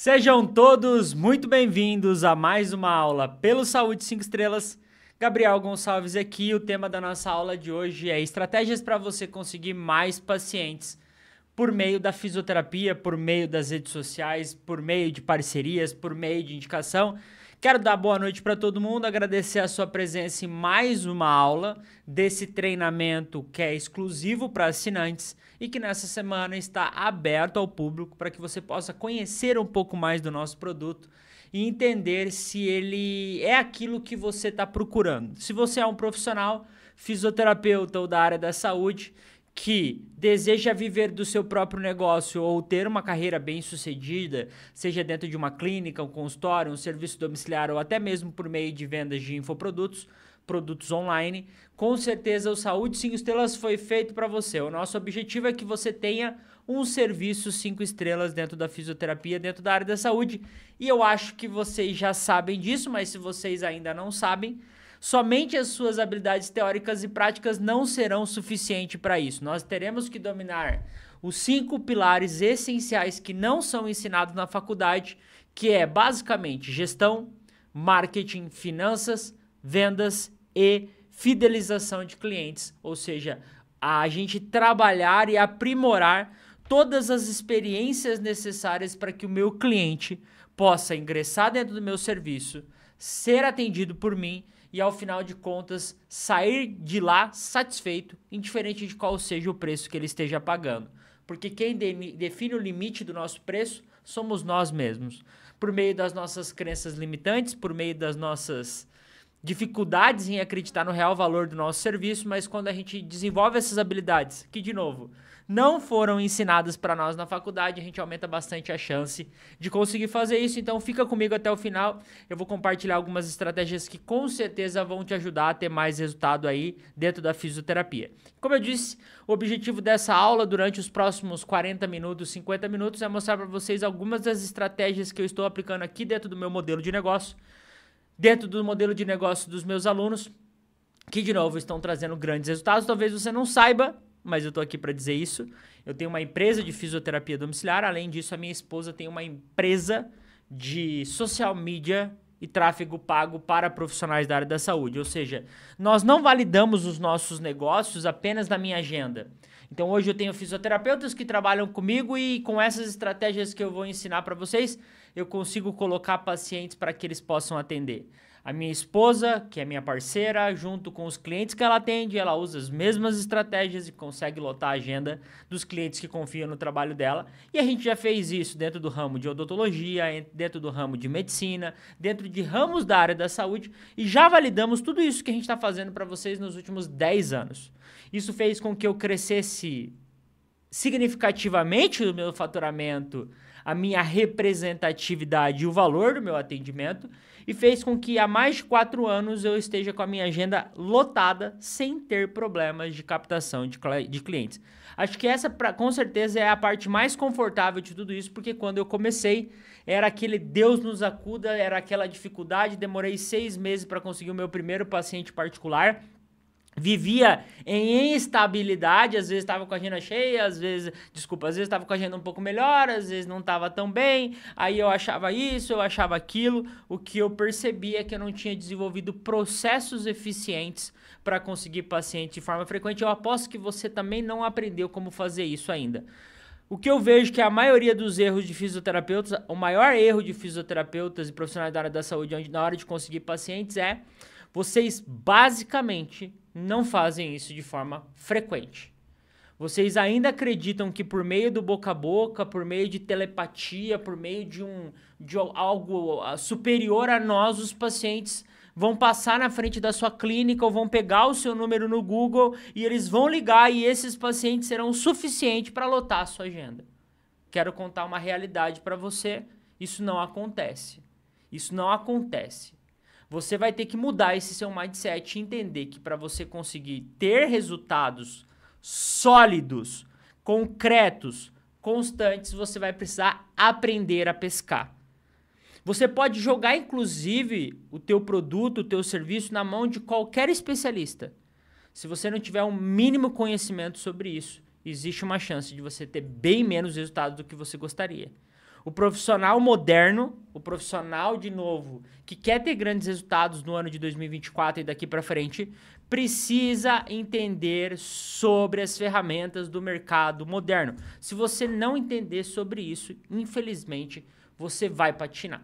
Sejam todos muito bem-vindos a mais uma aula pelo Saúde 5 Estrelas. Gabriel Gonçalves aqui. O tema da nossa aula de hoje é estratégias para você conseguir mais pacientes por meio da fisioterapia, por meio das redes sociais, por meio de parcerias, por meio de indicação. Quero dar boa noite para todo mundo, agradecer a sua presença em mais uma aula desse treinamento que é exclusivo para assinantes e que nessa semana está aberto ao público para que você possa conhecer um pouco mais do nosso produto e entender se ele é aquilo que você está procurando. Se você é um profissional fisioterapeuta ou da área da saúde que deseja viver do seu próprio negócio ou ter uma carreira bem-sucedida, seja dentro de uma clínica, um consultório, um serviço domiciliar ou até mesmo por meio de vendas de infoprodutos, produtos online, com certeza o Saúde 5 Estrelas foi feito para você. O nosso objetivo é que você tenha um serviço 5 estrelas dentro da fisioterapia, dentro da área da saúde. E eu acho que vocês já sabem disso, mas se vocês ainda não sabem, somente as suas habilidades teóricas e práticas não serão suficientes para isso. Nós teremos que dominar os cinco pilares essenciais que não são ensinados na faculdade, que é basicamente gestão, marketing, finanças, vendas e fidelização de clientes, ou seja, a gente trabalhar e aprimorar todas as experiências necessárias para que o meu cliente possa ingressar dentro do meu serviço, ser atendido por mim e ao final de contas sair de lá satisfeito, indiferente de qual seja o preço que ele esteja pagando. Porque quem de define o limite do nosso preço somos nós mesmos. Por meio das nossas crenças limitantes, por meio das nossas dificuldades em acreditar no real valor do nosso serviço, mas quando a gente desenvolve essas habilidades, que de novo, não foram ensinadas para nós na faculdade, a gente aumenta bastante a chance de conseguir fazer isso. Então fica comigo até o final. Eu vou compartilhar algumas estratégias que com certeza vão te ajudar a ter mais resultado aí dentro da fisioterapia. Como eu disse, o objetivo dessa aula durante os próximos 40 minutos, 50 minutos é mostrar para vocês algumas das estratégias que eu estou aplicando aqui dentro do meu modelo de negócio, dentro do modelo de negócio dos meus alunos que de novo estão trazendo grandes resultados. Talvez você não saiba mas eu estou aqui para dizer isso. Eu tenho uma empresa de fisioterapia domiciliar, além disso, a minha esposa tem uma empresa de social media e tráfego pago para profissionais da área da saúde. Ou seja, nós não validamos os nossos negócios apenas na minha agenda. Então hoje eu tenho fisioterapeutas que trabalham comigo e com essas estratégias que eu vou ensinar para vocês, eu consigo colocar pacientes para que eles possam atender a minha esposa, que é minha parceira, junto com os clientes que ela atende, ela usa as mesmas estratégias e consegue lotar a agenda dos clientes que confiam no trabalho dela. E a gente já fez isso dentro do ramo de odontologia, dentro do ramo de medicina, dentro de ramos da área da saúde e já validamos tudo isso que a gente está fazendo para vocês nos últimos 10 anos. Isso fez com que eu crescesse significativamente o meu faturamento, a minha representatividade e o valor do meu atendimento e fez com que há mais de quatro anos eu esteja com a minha agenda lotada sem ter problemas de captação de, de clientes. Acho que essa, pra, com certeza, é a parte mais confortável de tudo isso, porque quando eu comecei, era aquele Deus nos acuda, era aquela dificuldade, demorei seis meses para conseguir o meu primeiro paciente particular vivia em instabilidade, às vezes estava com a agenda cheia, às vezes, desculpa, às vezes estava com a agenda um pouco melhor, às vezes não estava tão bem, aí eu achava isso, eu achava aquilo, o que eu percebia é que eu não tinha desenvolvido processos eficientes para conseguir paciente de forma frequente. Eu aposto que você também não aprendeu como fazer isso ainda. O que eu vejo que a maioria dos erros de fisioterapeutas, o maior erro de fisioterapeutas e profissionais da área da saúde na hora de conseguir pacientes é vocês basicamente não fazem isso de forma frequente. Vocês ainda acreditam que por meio do boca a boca, por meio de telepatia, por meio de um de algo ah, superior a nós, os pacientes vão passar na frente da sua clínica ou vão pegar o seu número no Google e eles vão ligar e esses pacientes serão suficientes suficiente para lotar a sua agenda. Quero contar uma realidade para você, isso não acontece. Isso não acontece. Você vai ter que mudar esse seu mindset e entender que para você conseguir ter resultados sólidos, concretos, constantes, você vai precisar aprender a pescar. Você pode jogar inclusive o teu produto, o teu serviço na mão de qualquer especialista. Se você não tiver um mínimo conhecimento sobre isso, existe uma chance de você ter bem menos resultado do que você gostaria. O profissional moderno, o profissional de novo, que quer ter grandes resultados no ano de 2024 e daqui para frente, precisa entender sobre as ferramentas do mercado moderno. Se você não entender sobre isso, infelizmente, você vai patinar.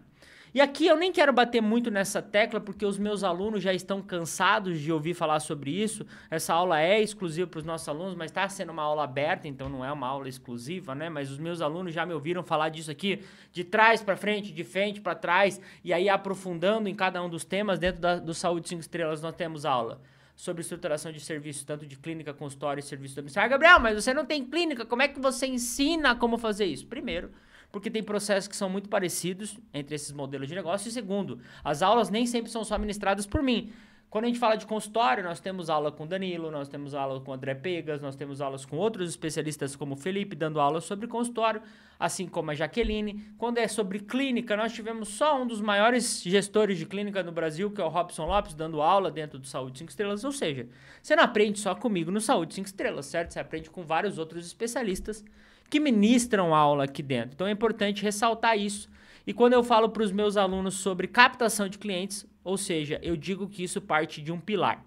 E aqui eu nem quero bater muito nessa tecla, porque os meus alunos já estão cansados de ouvir falar sobre isso. Essa aula é exclusiva para os nossos alunos, mas está sendo uma aula aberta, então não é uma aula exclusiva, né? Mas os meus alunos já me ouviram falar disso aqui, de trás para frente, de frente para trás, e aí aprofundando em cada um dos temas. Dentro da, do Saúde 5 Estrelas nós temos aula sobre estruturação de serviços, tanto de clínica, consultório e serviço domiciliar. Gabriel, mas você não tem clínica, como é que você ensina como fazer isso? Primeiro, porque tem processos que são muito parecidos entre esses modelos de negócio. E segundo, as aulas nem sempre são só ministradas por mim. Quando a gente fala de consultório, nós temos aula com Danilo, nós temos aula com André Pegas, nós temos aulas com outros especialistas como o Felipe, dando aulas sobre consultório, assim como a Jaqueline. Quando é sobre clínica, nós tivemos só um dos maiores gestores de clínica no Brasil, que é o Robson Lopes, dando aula dentro do Saúde 5 Estrelas. Ou seja, você não aprende só comigo no Saúde 5 Estrelas, certo? Você aprende com vários outros especialistas que ministram aula aqui dentro. Então é importante ressaltar isso. E quando eu falo para os meus alunos sobre captação de clientes, ou seja, eu digo que isso parte de um pilar.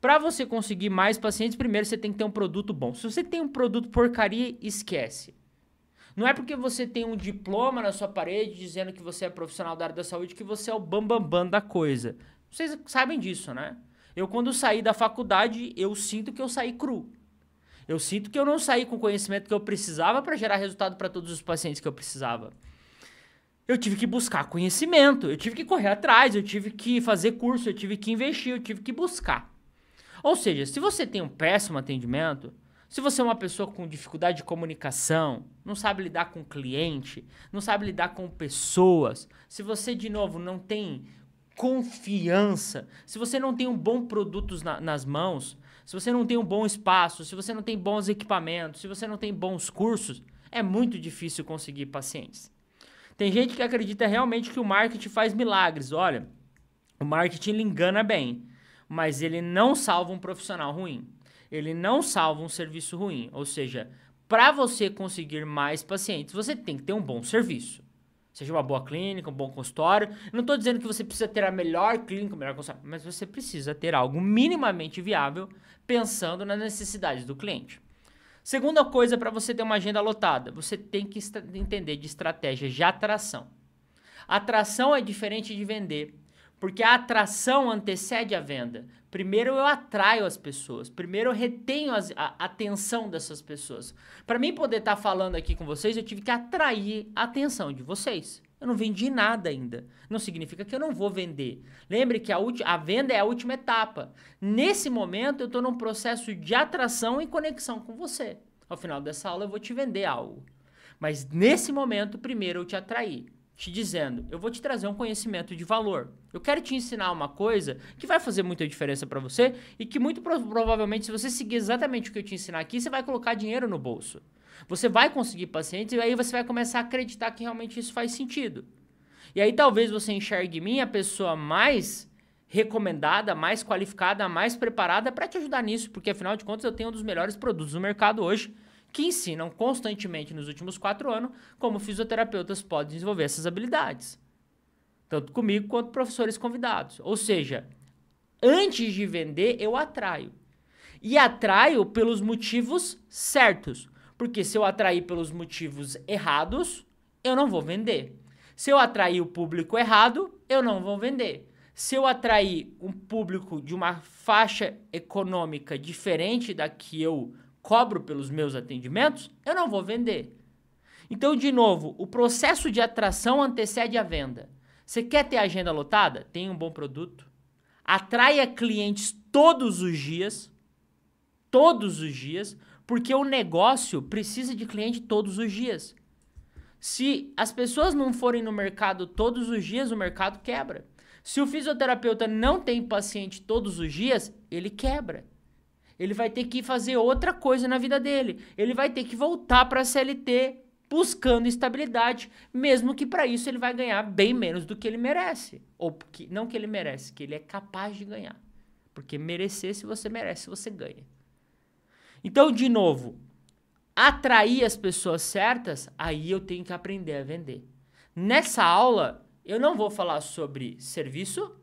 Para você conseguir mais pacientes, primeiro você tem que ter um produto bom. Se você tem um produto porcaria, esquece. Não é porque você tem um diploma na sua parede dizendo que você é profissional da área da saúde que você é o bambambam bam, bam da coisa. Vocês sabem disso, né? Eu, quando saí da faculdade, eu sinto que eu saí cru. Eu sinto que eu não saí com o conhecimento que eu precisava para gerar resultado para todos os pacientes que eu precisava. Eu tive que buscar conhecimento, eu tive que correr atrás, eu tive que fazer curso, eu tive que investir, eu tive que buscar. Ou seja, se você tem um péssimo atendimento, se você é uma pessoa com dificuldade de comunicação, não sabe lidar com cliente, não sabe lidar com pessoas, se você, de novo, não tem confiança, se você não tem um bom produto na, nas mãos, se você não tem um bom espaço, se você não tem bons equipamentos, se você não tem bons cursos, é muito difícil conseguir pacientes. Tem gente que acredita realmente que o marketing faz milagres. Olha, o marketing ele engana bem, mas ele não salva um profissional ruim. Ele não salva um serviço ruim. Ou seja, para você conseguir mais pacientes, você tem que ter um bom serviço. Seja uma boa clínica, um bom consultório. Não estou dizendo que você precisa ter a melhor clínica, o melhor consultório, mas você precisa ter algo minimamente viável pensando nas necessidades do cliente. Segunda coisa para você ter uma agenda lotada, você tem que entender de estratégia de atração. Atração é diferente de vender. Porque a atração antecede a venda. Primeiro eu atraio as pessoas, primeiro eu retenho as, a, atenção dessas pessoas. Para mim poder estar tá falando aqui com vocês, eu tive que atrair a atenção de vocês. Eu não vendi nada ainda. Não significa que eu não vou vender. Lembre que a, a venda é a última etapa. Nesse momento, eu estou num processo de atração e conexão com você. Ao final dessa aula, eu vou te vender algo. Mas nesse momento, primeiro eu te atraí te dizendo, eu vou te trazer um conhecimento de valor. Eu quero te ensinar uma coisa que vai fazer muita diferença para você e que muito provavelmente se você seguir exatamente o que eu te ensinar aqui, você vai colocar dinheiro no bolso. Você vai conseguir pacientes e aí você vai começar a acreditar que realmente isso faz sentido. E aí talvez você enxergue em mim a pessoa mais recomendada, mais qualificada, mais preparada para te ajudar nisso, porque afinal de contas eu tenho um dos melhores produtos do mercado hoje que ensinam constantemente nos últimos quatro anos como fisioterapeutas podem desenvolver essas habilidades. Tanto comigo quanto professores convidados. Ou seja, antes de vender, eu atraio. E atraio pelos motivos certos. Porque se eu atrair pelos motivos errados, eu não vou vender. Se eu atrair o público errado, eu não vou vender. Se eu atrair um público de uma faixa econômica diferente da que eu cobro pelos meus atendimentos, eu não vou vender. Então, de novo, o processo de atração antecede a venda. Você quer ter a agenda lotada? Tenha um bom produto. Atraia clientes todos os dias. Todos os dias. Porque o negócio precisa de cliente todos os dias. Se as pessoas não forem no mercado todos os dias, o mercado quebra. Se o fisioterapeuta não tem paciente todos os dias, ele quebra. Ele vai ter que fazer outra coisa na vida dele. Ele vai ter que voltar para a CLT buscando estabilidade, mesmo que para isso ele vai ganhar bem menos do que ele merece. Ou que, não que ele merece, que ele é capaz de ganhar. Porque merecer, se você merece, você ganha. Então, de novo, atrair as pessoas certas, aí eu tenho que aprender a vender. Nessa aula, eu não vou falar sobre serviço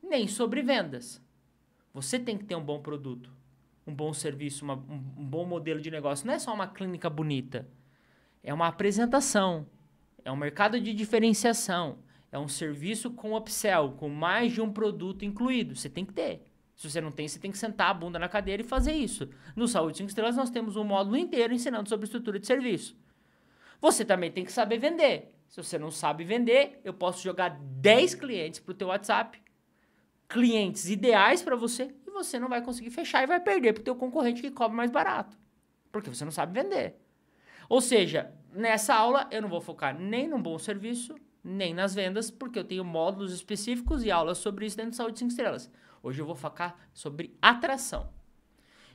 nem sobre vendas. Você tem que ter um bom produto um bom serviço, uma, um, um bom modelo de negócio. Não é só uma clínica bonita. É uma apresentação, é um mercado de diferenciação, é um serviço com upsell, com mais de um produto incluído. Você tem que ter. Se você não tem, você tem que sentar a bunda na cadeira e fazer isso. No Saúde 5 Estrelas, nós temos um módulo inteiro ensinando sobre estrutura de serviço. Você também tem que saber vender. Se você não sabe vender, eu posso jogar 10 clientes para o teu WhatsApp. Clientes ideais para você, e você não vai conseguir fechar e vai perder para o teu concorrente que cobra mais barato, porque você não sabe vender. Ou seja, nessa aula eu não vou focar nem num bom serviço, nem nas vendas, porque eu tenho módulos específicos e aulas sobre isso dentro do Saúde 5 Estrelas. Hoje eu vou focar sobre atração.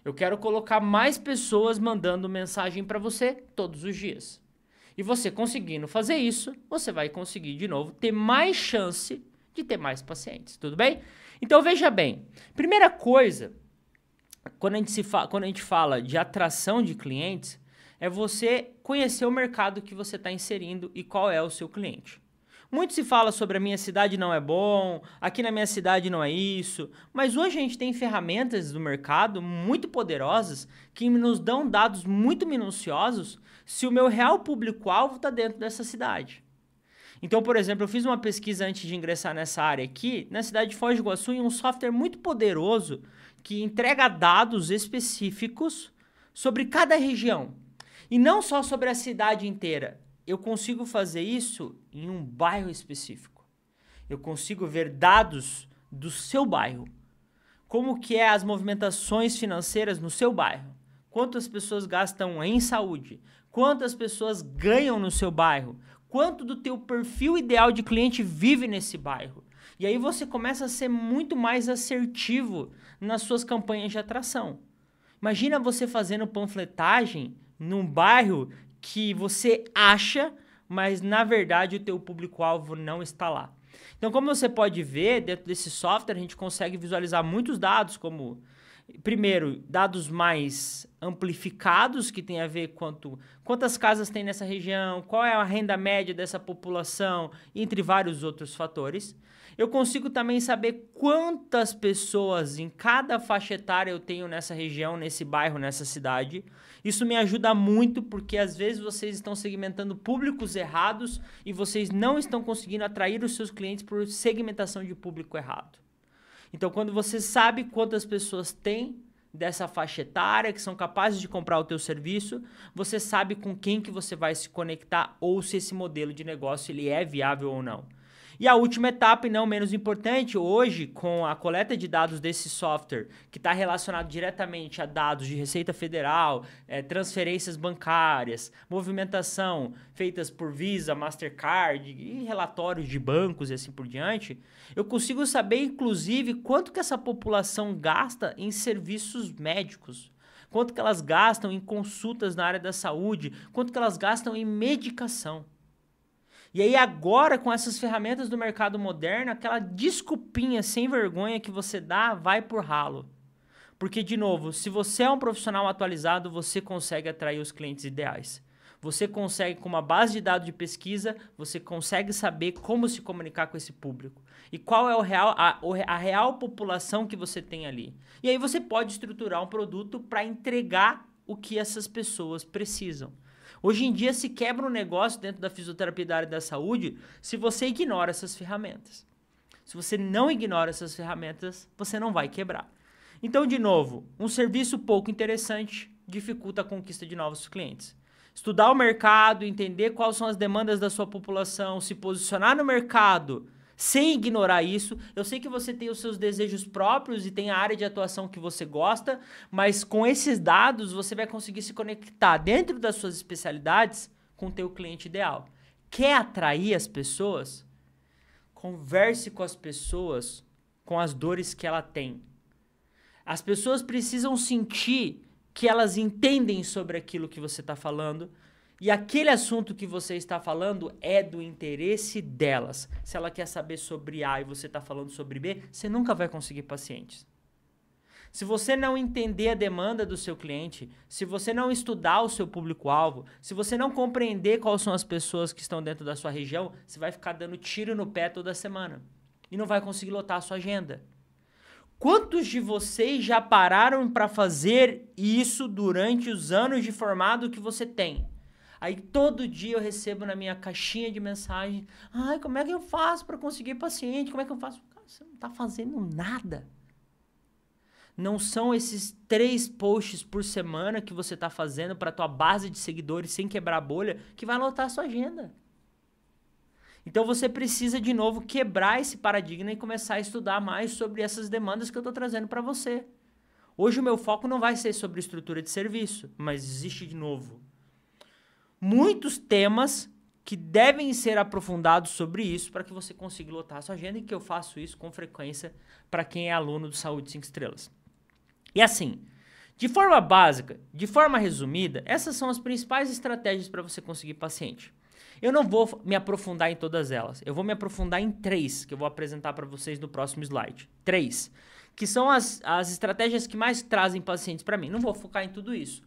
Eu quero colocar mais pessoas mandando mensagem para você todos os dias. E você conseguindo fazer isso, você vai conseguir de novo ter mais chance de ter mais pacientes, tudo bem? Então veja bem, primeira coisa, quando a gente, se fa quando a gente fala de atração de clientes, é você conhecer o mercado que você está inserindo e qual é o seu cliente. Muito se fala sobre a minha cidade não é bom, aqui na minha cidade não é isso, mas hoje a gente tem ferramentas do mercado muito poderosas que nos dão dados muito minuciosos se o meu real público-alvo está dentro dessa cidade. Então, por exemplo, eu fiz uma pesquisa antes de ingressar nessa área aqui, na cidade de Foz do Iguaçu, em um software muito poderoso que entrega dados específicos sobre cada região. E não só sobre a cidade inteira. Eu consigo fazer isso em um bairro específico. Eu consigo ver dados do seu bairro. Como que é as movimentações financeiras no seu bairro? Quantas pessoas gastam em saúde? Quantas pessoas ganham no seu bairro? quanto do teu perfil ideal de cliente vive nesse bairro. E aí você começa a ser muito mais assertivo nas suas campanhas de atração. Imagina você fazendo panfletagem num bairro que você acha, mas na verdade o teu público-alvo não está lá. Então, como você pode ver, dentro desse software a gente consegue visualizar muitos dados, como primeiro, dados mais amplificados, que tem a ver quanto quantas casas tem nessa região, qual é a renda média dessa população, entre vários outros fatores. Eu consigo também saber quantas pessoas em cada faixa etária eu tenho nessa região, nesse bairro, nessa cidade. Isso me ajuda muito porque às vezes vocês estão segmentando públicos errados e vocês não estão conseguindo atrair os seus clientes por segmentação de público errado. Então, quando você sabe quantas pessoas tem dessa faixa etária que são capazes de comprar o teu serviço, você sabe com quem que você vai se conectar ou se esse modelo de negócio ele é viável ou não. E a última etapa, e não menos importante, hoje, com a coleta de dados desse software, que está relacionado diretamente a dados de Receita Federal, é, transferências bancárias, movimentação feitas por Visa, Mastercard e relatórios de bancos e assim por diante, eu consigo saber, inclusive, quanto que essa população gasta em serviços médicos quanto que elas gastam em consultas na área da saúde, quanto que elas gastam em medicação. E aí agora, com essas ferramentas do mercado moderno, aquela desculpinha sem vergonha que você dá vai por ralo. Porque, de novo, se você é um profissional atualizado, você consegue atrair os clientes ideais. Você consegue, com uma base de dados de pesquisa, você consegue saber como se comunicar com esse público. E qual é o real, a, a real população que você tem ali. E aí você pode estruturar um produto para entregar o que essas pessoas precisam. Hoje em dia se quebra um negócio dentro da fisioterapia da área da saúde se você ignora essas ferramentas. Se você não ignora essas ferramentas, você não vai quebrar. Então, de novo, um serviço pouco interessante dificulta a conquista de novos clientes. Estudar o mercado, entender quais são as demandas da sua população, se posicionar no mercado sem ignorar isso. Eu sei que você tem os seus desejos próprios e tem a área de atuação que você gosta, mas com esses dados você vai conseguir se conectar dentro das suas especialidades com o teu cliente ideal. Quer atrair as pessoas? Converse com as pessoas com as dores que ela tem. As pessoas precisam sentir que elas entendem sobre aquilo que você está falando, e aquele assunto que você está falando é do interesse delas. Se ela quer saber sobre A e você está falando sobre B, você nunca vai conseguir pacientes. Se você não entender a demanda do seu cliente, se você não estudar o seu público-alvo, se você não compreender quais são as pessoas que estão dentro da sua região, você vai ficar dando tiro no pé toda semana e não vai conseguir lotar a sua agenda. Quantos de vocês já pararam para fazer isso durante os anos de formado que você tem? Aí todo dia eu recebo na minha caixinha de mensagem: ai, como é que eu faço para conseguir paciente? Como é que eu faço? Cara, você não está fazendo nada. Não são esses três posts por semana que você está fazendo para tua base de seguidores sem quebrar a bolha que vai lotar a sua agenda. Então você precisa de novo quebrar esse paradigma e começar a estudar mais sobre essas demandas que eu estou trazendo para você. Hoje o meu foco não vai ser sobre estrutura de serviço, mas existe de novo muitos temas que devem ser aprofundados sobre isso para que você consiga lotar a sua agenda e que eu faço isso com frequência para quem é aluno do Saúde 5 Estrelas. E assim, de forma básica, de forma resumida, essas são as principais estratégias para você conseguir paciente. Eu não vou me aprofundar em todas elas. Eu vou me aprofundar em três que eu vou apresentar para vocês no próximo slide. Três, que são as, as estratégias que mais trazem pacientes para mim. Não vou focar em tudo isso.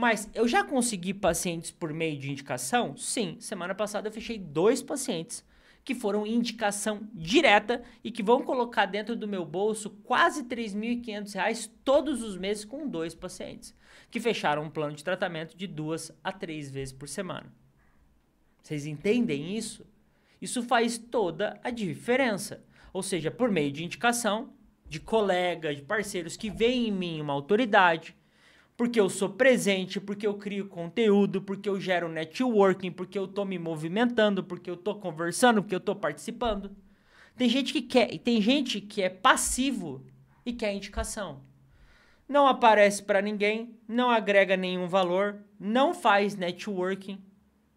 Mas eu já consegui pacientes por meio de indicação? Sim. Semana passada eu fechei dois pacientes que foram indicação direta e que vão colocar dentro do meu bolso quase R$ 3.500 todos os meses com dois pacientes, que fecharam um plano de tratamento de duas a três vezes por semana. Vocês entendem isso? Isso faz toda a diferença. Ou seja, por meio de indicação, de colegas, de parceiros que veem em mim uma autoridade, porque eu sou presente, porque eu crio conteúdo, porque eu gero networking, porque eu tô me movimentando, porque eu tô conversando, porque eu tô participando. Tem gente que quer, tem gente que é passivo e quer indicação. Não aparece para ninguém, não agrega nenhum valor, não faz networking,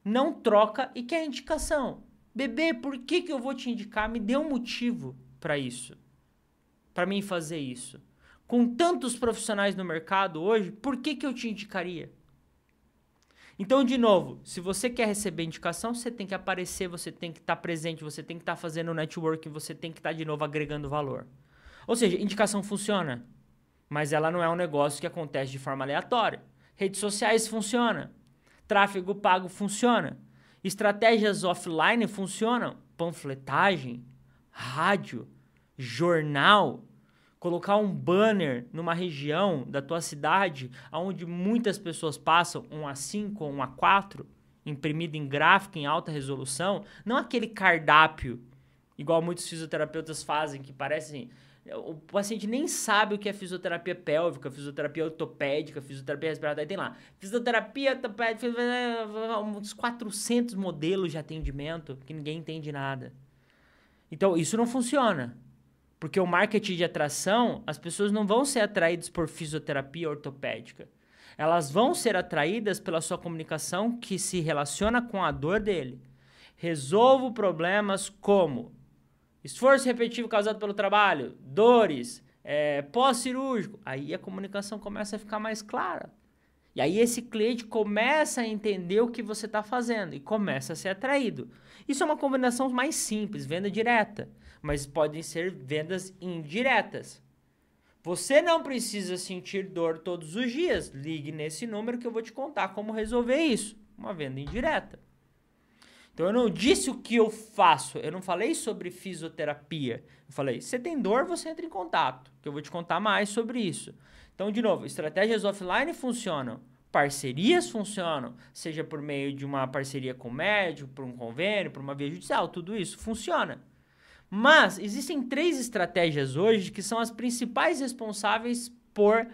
não troca e quer indicação. Bebê, por que, que eu vou te indicar? Me dê um motivo para isso. Para mim fazer isso com tantos profissionais no mercado hoje, por que, que eu te indicaria? Então, de novo, se você quer receber indicação, você tem que aparecer, você tem que estar tá presente, você tem que estar tá fazendo networking, você tem que estar, tá, de novo, agregando valor. Ou seja, indicação funciona, mas ela não é um negócio que acontece de forma aleatória. Redes sociais funciona, tráfego pago funciona, estratégias offline funcionam, panfletagem, rádio, jornal, colocar um banner numa região da tua cidade onde muitas pessoas passam, um A5 ou um A4, imprimido em gráfico, em alta resolução, não aquele cardápio, igual muitos fisioterapeutas fazem, que parecem. O paciente nem sabe o que é fisioterapia pélvica, fisioterapia ortopédica, fisioterapia respiratória. Tem lá, fisioterapia ortopédica, uns 400 modelos de atendimento que ninguém entende nada. Então, isso não funciona. Porque o marketing de atração, as pessoas não vão ser atraídas por fisioterapia ortopédica. Elas vão ser atraídas pela sua comunicação que se relaciona com a dor dele. Resolvo problemas como esforço repetitivo causado pelo trabalho, dores, é, pós-cirúrgico. Aí a comunicação começa a ficar mais clara. E aí esse cliente começa a entender o que você está fazendo e começa a ser atraído. Isso é uma combinação mais simples, venda direta mas podem ser vendas indiretas. Você não precisa sentir dor todos os dias. Ligue nesse número que eu vou te contar como resolver isso. Uma venda indireta. Então eu não disse o que eu faço, eu não falei sobre fisioterapia. Eu falei, você tem dor, você entra em contato, que eu vou te contar mais sobre isso. Então, de novo, estratégias offline funcionam, parcerias funcionam, seja por meio de uma parceria com o médico, por um convênio, por uma via judicial, tudo isso funciona. Mas existem três estratégias hoje que são as principais responsáveis por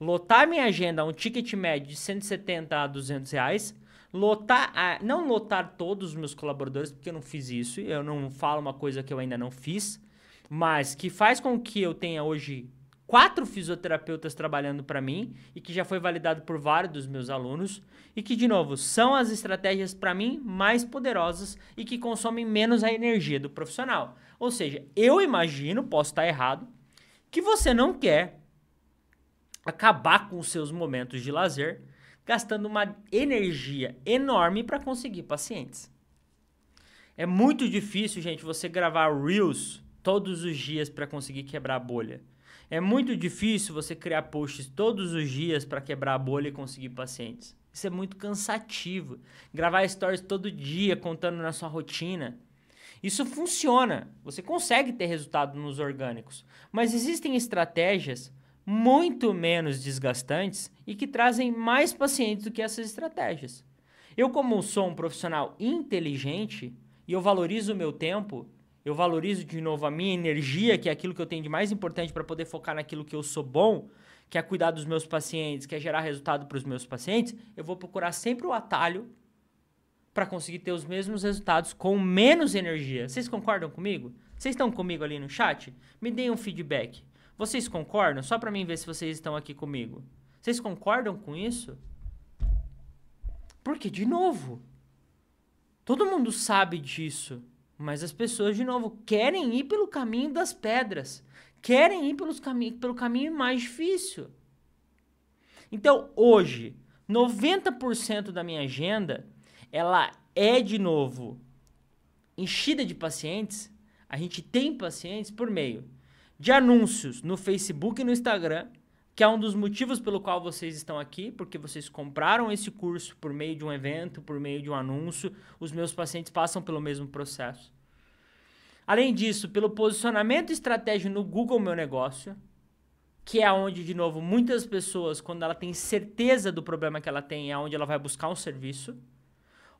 lotar minha agenda a um ticket médio de 170 a 200 reais, lotar, a, não lotar todos os meus colaboradores, porque eu não fiz isso, eu não falo uma coisa que eu ainda não fiz, mas que faz com que eu tenha hoje quatro fisioterapeutas trabalhando para mim e que já foi validado por vários dos meus alunos e que de novo são as estratégias para mim mais poderosas e que consomem menos a energia do profissional. Ou seja, eu imagino, posso estar errado, que você não quer acabar com os seus momentos de lazer gastando uma energia enorme para conseguir pacientes. É muito difícil, gente, você gravar reels todos os dias para conseguir quebrar a bolha é muito difícil você criar posts todos os dias para quebrar a bolha e conseguir pacientes. Isso é muito cansativo. Gravar stories todo dia contando na sua rotina. Isso funciona. Você consegue ter resultado nos orgânicos. Mas existem estratégias muito menos desgastantes e que trazem mais pacientes do que essas estratégias. Eu, como sou um profissional inteligente e eu valorizo o meu tempo, eu valorizo de novo a minha energia, que é aquilo que eu tenho de mais importante para poder focar naquilo que eu sou bom, que é cuidar dos meus pacientes, que é gerar resultado para os meus pacientes, eu vou procurar sempre o atalho para conseguir ter os mesmos resultados com menos energia. Vocês concordam comigo? Vocês estão comigo ali no chat? Me deem um feedback. Vocês concordam? Só para mim ver se vocês estão aqui comigo. Vocês concordam com isso? Porque, de novo, todo mundo sabe disso. Mas as pessoas, de novo, querem ir pelo caminho das pedras. Querem ir pelos cami pelo caminho mais difícil. Então, hoje, 90% da minha agenda, ela é, de novo, enchida de pacientes. A gente tem pacientes por meio de anúncios no Facebook e no Instagram que é um dos motivos pelo qual vocês estão aqui, porque vocês compraram esse curso por meio de um evento, por meio de um anúncio. Os meus pacientes passam pelo mesmo processo. Além disso, pelo posicionamento estratégico no Google Meu Negócio, que é onde, de novo, muitas pessoas, quando ela tem certeza do problema que ela tem, é onde ela vai buscar um serviço.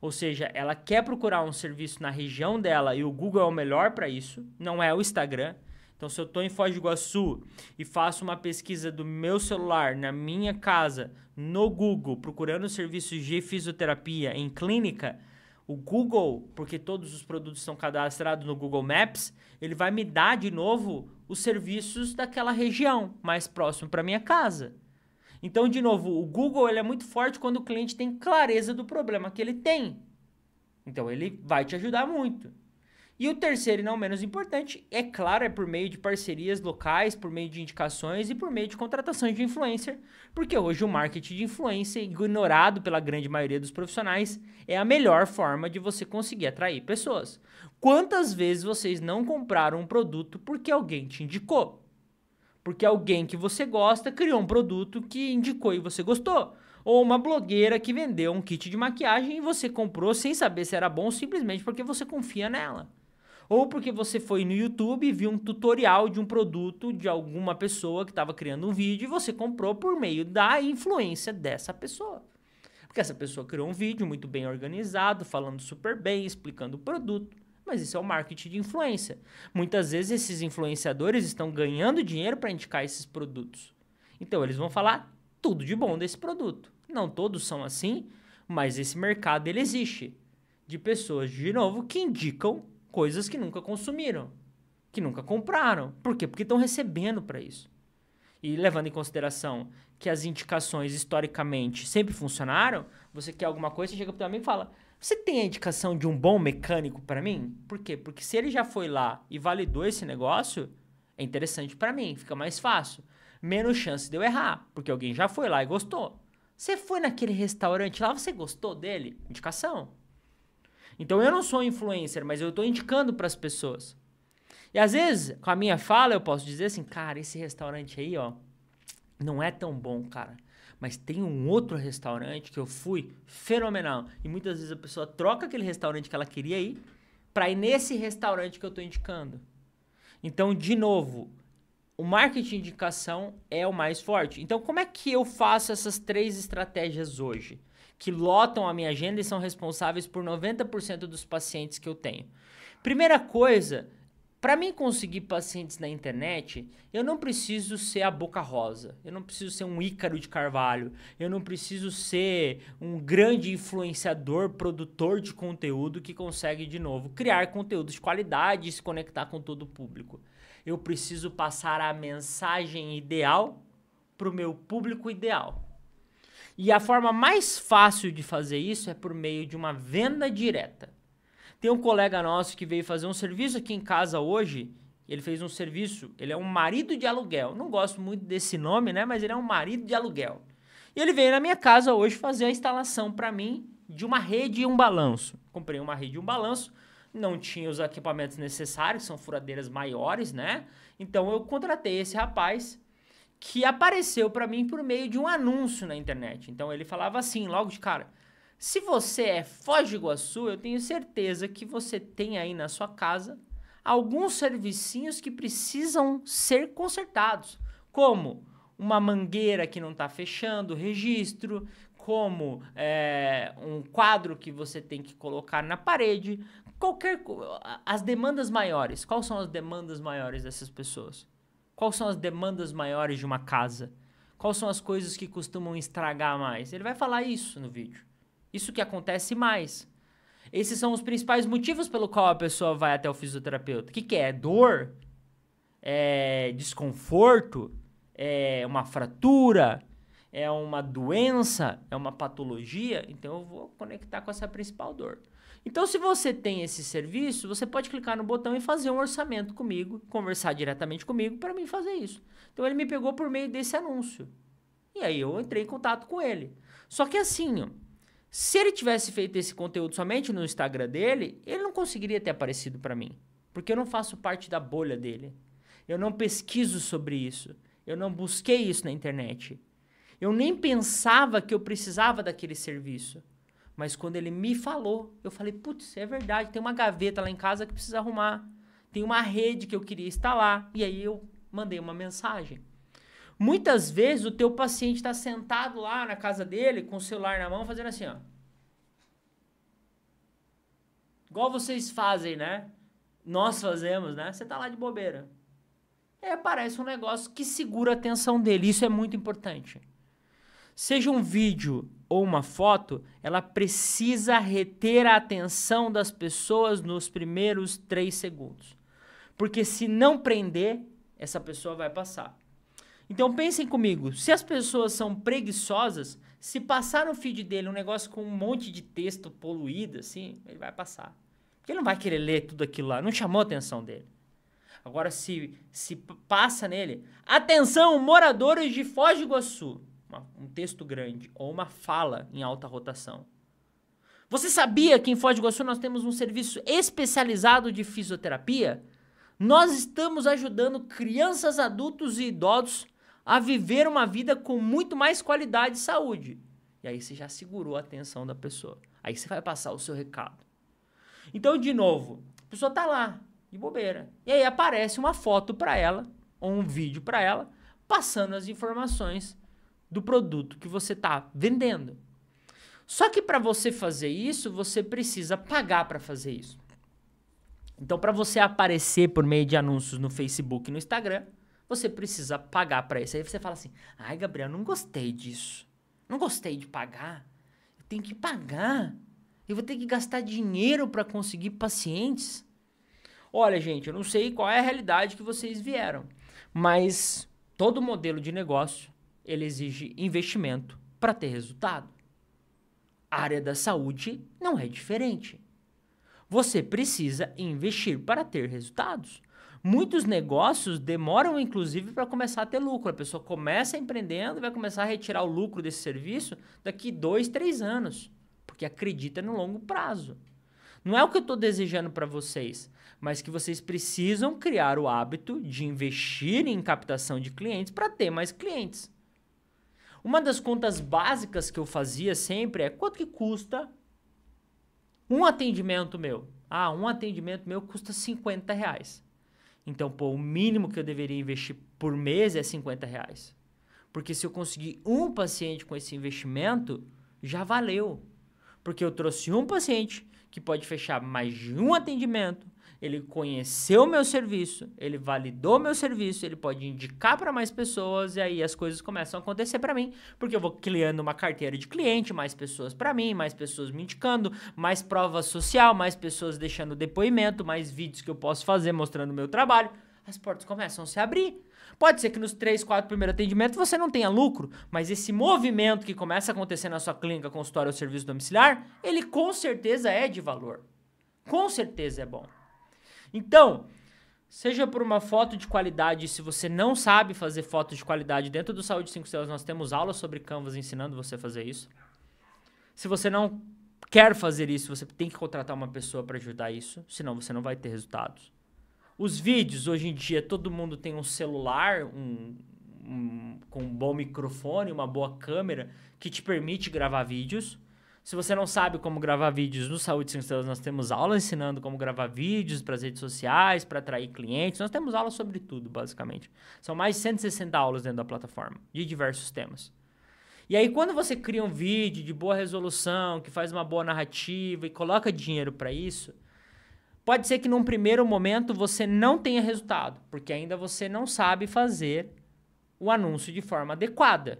Ou seja, ela quer procurar um serviço na região dela e o Google é o melhor para isso, não é o Instagram. Então, se eu estou em Foz do Iguaçu e faço uma pesquisa do meu celular na minha casa, no Google, procurando serviços de fisioterapia em clínica, o Google, porque todos os produtos são cadastrados no Google Maps, ele vai me dar de novo os serviços daquela região mais próximo para minha casa. Então, de novo, o Google ele é muito forte quando o cliente tem clareza do problema que ele tem. Então, ele vai te ajudar muito. E o terceiro e não menos importante, é claro, é por meio de parcerias locais, por meio de indicações e por meio de contratações de influencer, porque hoje o marketing de influencer, ignorado pela grande maioria dos profissionais, é a melhor forma de você conseguir atrair pessoas. Quantas vezes vocês não compraram um produto porque alguém te indicou? Porque alguém que você gosta criou um produto que indicou e você gostou ou uma blogueira que vendeu um kit de maquiagem e você comprou sem saber se era bom simplesmente porque você confia nela. Ou porque você foi no YouTube e viu um tutorial de um produto de alguma pessoa que estava criando um vídeo e você comprou por meio da influência dessa pessoa. Porque essa pessoa criou um vídeo muito bem organizado, falando super bem, explicando o produto. Mas isso é o marketing de influência. Muitas vezes esses influenciadores estão ganhando dinheiro para indicar esses produtos. Então eles vão falar tudo de bom desse produto. Não todos são assim, mas esse mercado ele existe de pessoas de novo que indicam coisas que nunca consumiram, que nunca compraram. Por quê? Porque estão recebendo para isso. E levando em consideração que as indicações historicamente sempre funcionaram, você quer alguma coisa, você chega para teu amigo e fala: "Você tem a indicação de um bom mecânico para mim?" Por quê? Porque se ele já foi lá e validou esse negócio, é interessante para mim, fica mais fácil. Menos chance de eu errar, porque alguém já foi lá e gostou. Você foi naquele restaurante lá, você gostou dele? Indicação. Então eu não sou influencer, mas eu estou indicando para as pessoas. E às vezes, com a minha fala, eu posso dizer assim, cara, esse restaurante aí, ó, não é tão bom, cara. Mas tem um outro restaurante que eu fui fenomenal. E muitas vezes a pessoa troca aquele restaurante que ela queria ir para ir nesse restaurante que eu estou indicando. Então, de novo, o marketing de indicação é o mais forte. Então, como é que eu faço essas três estratégias hoje? que lotam a minha agenda e são responsáveis por 90% dos pacientes que eu tenho. Primeira coisa, para mim conseguir pacientes na internet, eu não preciso ser a Boca Rosa, eu não preciso ser um Ícaro de Carvalho, eu não preciso ser um grande influenciador, produtor de conteúdo que consegue, de novo, criar conteúdos de qualidade e se conectar com todo o público. Eu preciso passar a mensagem ideal para o meu público ideal. E a forma mais fácil de fazer isso é por meio de uma venda direta. Tem um colega nosso que veio fazer um serviço aqui em casa hoje. Ele fez um serviço, ele é um marido de aluguel. Não gosto muito desse nome, né? Mas ele é um marido de aluguel. E ele veio na minha casa hoje fazer a instalação para mim de uma rede e um balanço. Comprei uma rede e um balanço. Não tinha os equipamentos necessários, são furadeiras maiores, né? Então eu contratei esse rapaz que apareceu para mim por meio de um anúncio na internet. Então ele falava assim, logo de cara: se você é Foz de Iguaçu, eu tenho certeza que você tem aí na sua casa alguns servicinhos que precisam ser consertados, como uma mangueira que não está fechando, registro, como é, um quadro que você tem que colocar na parede, qualquer as demandas maiores. Quais são as demandas maiores dessas pessoas? Quais são as demandas maiores de uma casa? Quais são as coisas que costumam estragar mais? Ele vai falar isso no vídeo. Isso que acontece mais. Esses são os principais motivos pelo qual a pessoa vai até o fisioterapeuta. O que, que é? Dor? É desconforto? É uma fratura? É uma doença? É uma patologia? Então eu vou conectar com essa principal dor. Então, se você tem esse serviço, você pode clicar no botão e fazer um orçamento comigo, conversar diretamente comigo para mim fazer isso. Então, ele me pegou por meio desse anúncio. E aí eu entrei em contato com ele. Só que assim, se ele tivesse feito esse conteúdo somente no Instagram dele, ele não conseguiria ter aparecido para mim, porque eu não faço parte da bolha dele. Eu não pesquiso sobre isso. Eu não busquei isso na internet. Eu nem pensava que eu precisava daquele serviço. Mas quando ele me falou, eu falei, putz, é verdade, tem uma gaveta lá em casa que precisa arrumar. Tem uma rede que eu queria instalar. E aí eu mandei uma mensagem. Muitas vezes o teu paciente está sentado lá na casa dele, com o celular na mão, fazendo assim, ó. Igual vocês fazem, né? Nós fazemos, né? Você tá lá de bobeira. É, parece um negócio que segura a atenção dele. Isso é muito importante. Seja um vídeo ou uma foto, ela precisa reter a atenção das pessoas nos primeiros três segundos. Porque se não prender, essa pessoa vai passar. Então pensem comigo, se as pessoas são preguiçosas, se passar no feed dele um negócio com um monte de texto poluído, assim, ele vai passar. Porque ele não vai querer ler tudo aquilo lá, não chamou a atenção dele. Agora, se, se passa nele, atenção, moradores de Foz do Iguaçu, uma, um texto grande ou uma fala em alta rotação. Você sabia que em Foz do Iguaçu nós temos um serviço especializado de fisioterapia? Nós estamos ajudando crianças, adultos e idosos a viver uma vida com muito mais qualidade e saúde. E aí você já segurou a atenção da pessoa. Aí você vai passar o seu recado. Então, de novo, a pessoa está lá, de bobeira. E aí aparece uma foto para ela, ou um vídeo para ela, passando as informações do produto que você está vendendo. Só que para você fazer isso, você precisa pagar para fazer isso. Então, para você aparecer por meio de anúncios no Facebook e no Instagram, você precisa pagar para isso. Aí você fala assim: ai, Gabriel, não gostei disso. Não gostei de pagar. Eu tenho que pagar. Eu vou ter que gastar dinheiro para conseguir pacientes. Olha, gente, eu não sei qual é a realidade que vocês vieram, mas todo modelo de negócio ele exige investimento para ter resultado. A área da saúde não é diferente. Você precisa investir para ter resultados. Muitos negócios demoram, inclusive, para começar a ter lucro. A pessoa começa empreendendo, e vai começar a retirar o lucro desse serviço daqui dois, três anos, porque acredita no longo prazo. Não é o que eu estou desejando para vocês, mas que vocês precisam criar o hábito de investir em captação de clientes para ter mais clientes. Uma das contas básicas que eu fazia sempre é quanto que custa um atendimento meu. Ah, um atendimento meu custa 50 reais. Então, pô, o mínimo que eu deveria investir por mês é 50 reais. Porque se eu conseguir um paciente com esse investimento, já valeu. Porque eu trouxe um paciente que pode fechar mais de um atendimento, ele conheceu meu serviço, ele validou meu serviço, ele pode indicar para mais pessoas e aí as coisas começam a acontecer para mim, porque eu vou criando uma carteira de cliente, mais pessoas para mim, mais pessoas me indicando, mais prova social, mais pessoas deixando depoimento, mais vídeos que eu posso fazer mostrando o meu trabalho. As portas começam a se abrir. Pode ser que nos três, quatro primeiros atendimentos você não tenha lucro, mas esse movimento que começa a acontecer na sua clínica, consultório ou serviço domiciliar, ele com certeza é de valor. Com certeza é bom. Então, seja por uma foto de qualidade, se você não sabe fazer foto de qualidade, dentro do Saúde 5 Estrelas nós temos aulas sobre Canvas ensinando você a fazer isso. Se você não quer fazer isso, você tem que contratar uma pessoa para ajudar isso, senão você não vai ter resultados. Os vídeos, hoje em dia, todo mundo tem um celular um, um, com um bom microfone, uma boa câmera, que te permite gravar vídeos. Se você não sabe como gravar vídeos no Saúde 5 Estrelas, nós temos aulas ensinando como gravar vídeos para as redes sociais, para atrair clientes. Nós temos aulas sobre tudo, basicamente. São mais de 160 aulas dentro da plataforma, de diversos temas. E aí, quando você cria um vídeo de boa resolução, que faz uma boa narrativa e coloca dinheiro para isso, pode ser que num primeiro momento você não tenha resultado, porque ainda você não sabe fazer o anúncio de forma adequada.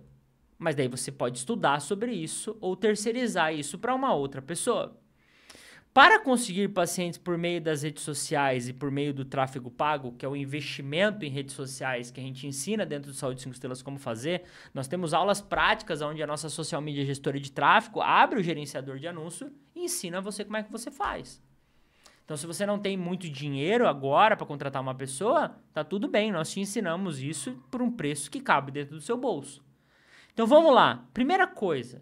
Mas daí você pode estudar sobre isso ou terceirizar isso para uma outra pessoa. Para conseguir pacientes por meio das redes sociais e por meio do tráfego pago, que é o investimento em redes sociais que a gente ensina dentro do Saúde 5 Estrelas como fazer, nós temos aulas práticas onde a nossa social media gestora de tráfego abre o gerenciador de anúncio e ensina você como é que você faz. Então, se você não tem muito dinheiro agora para contratar uma pessoa, tá tudo bem, nós te ensinamos isso por um preço que cabe dentro do seu bolso. Então vamos lá. Primeira coisa.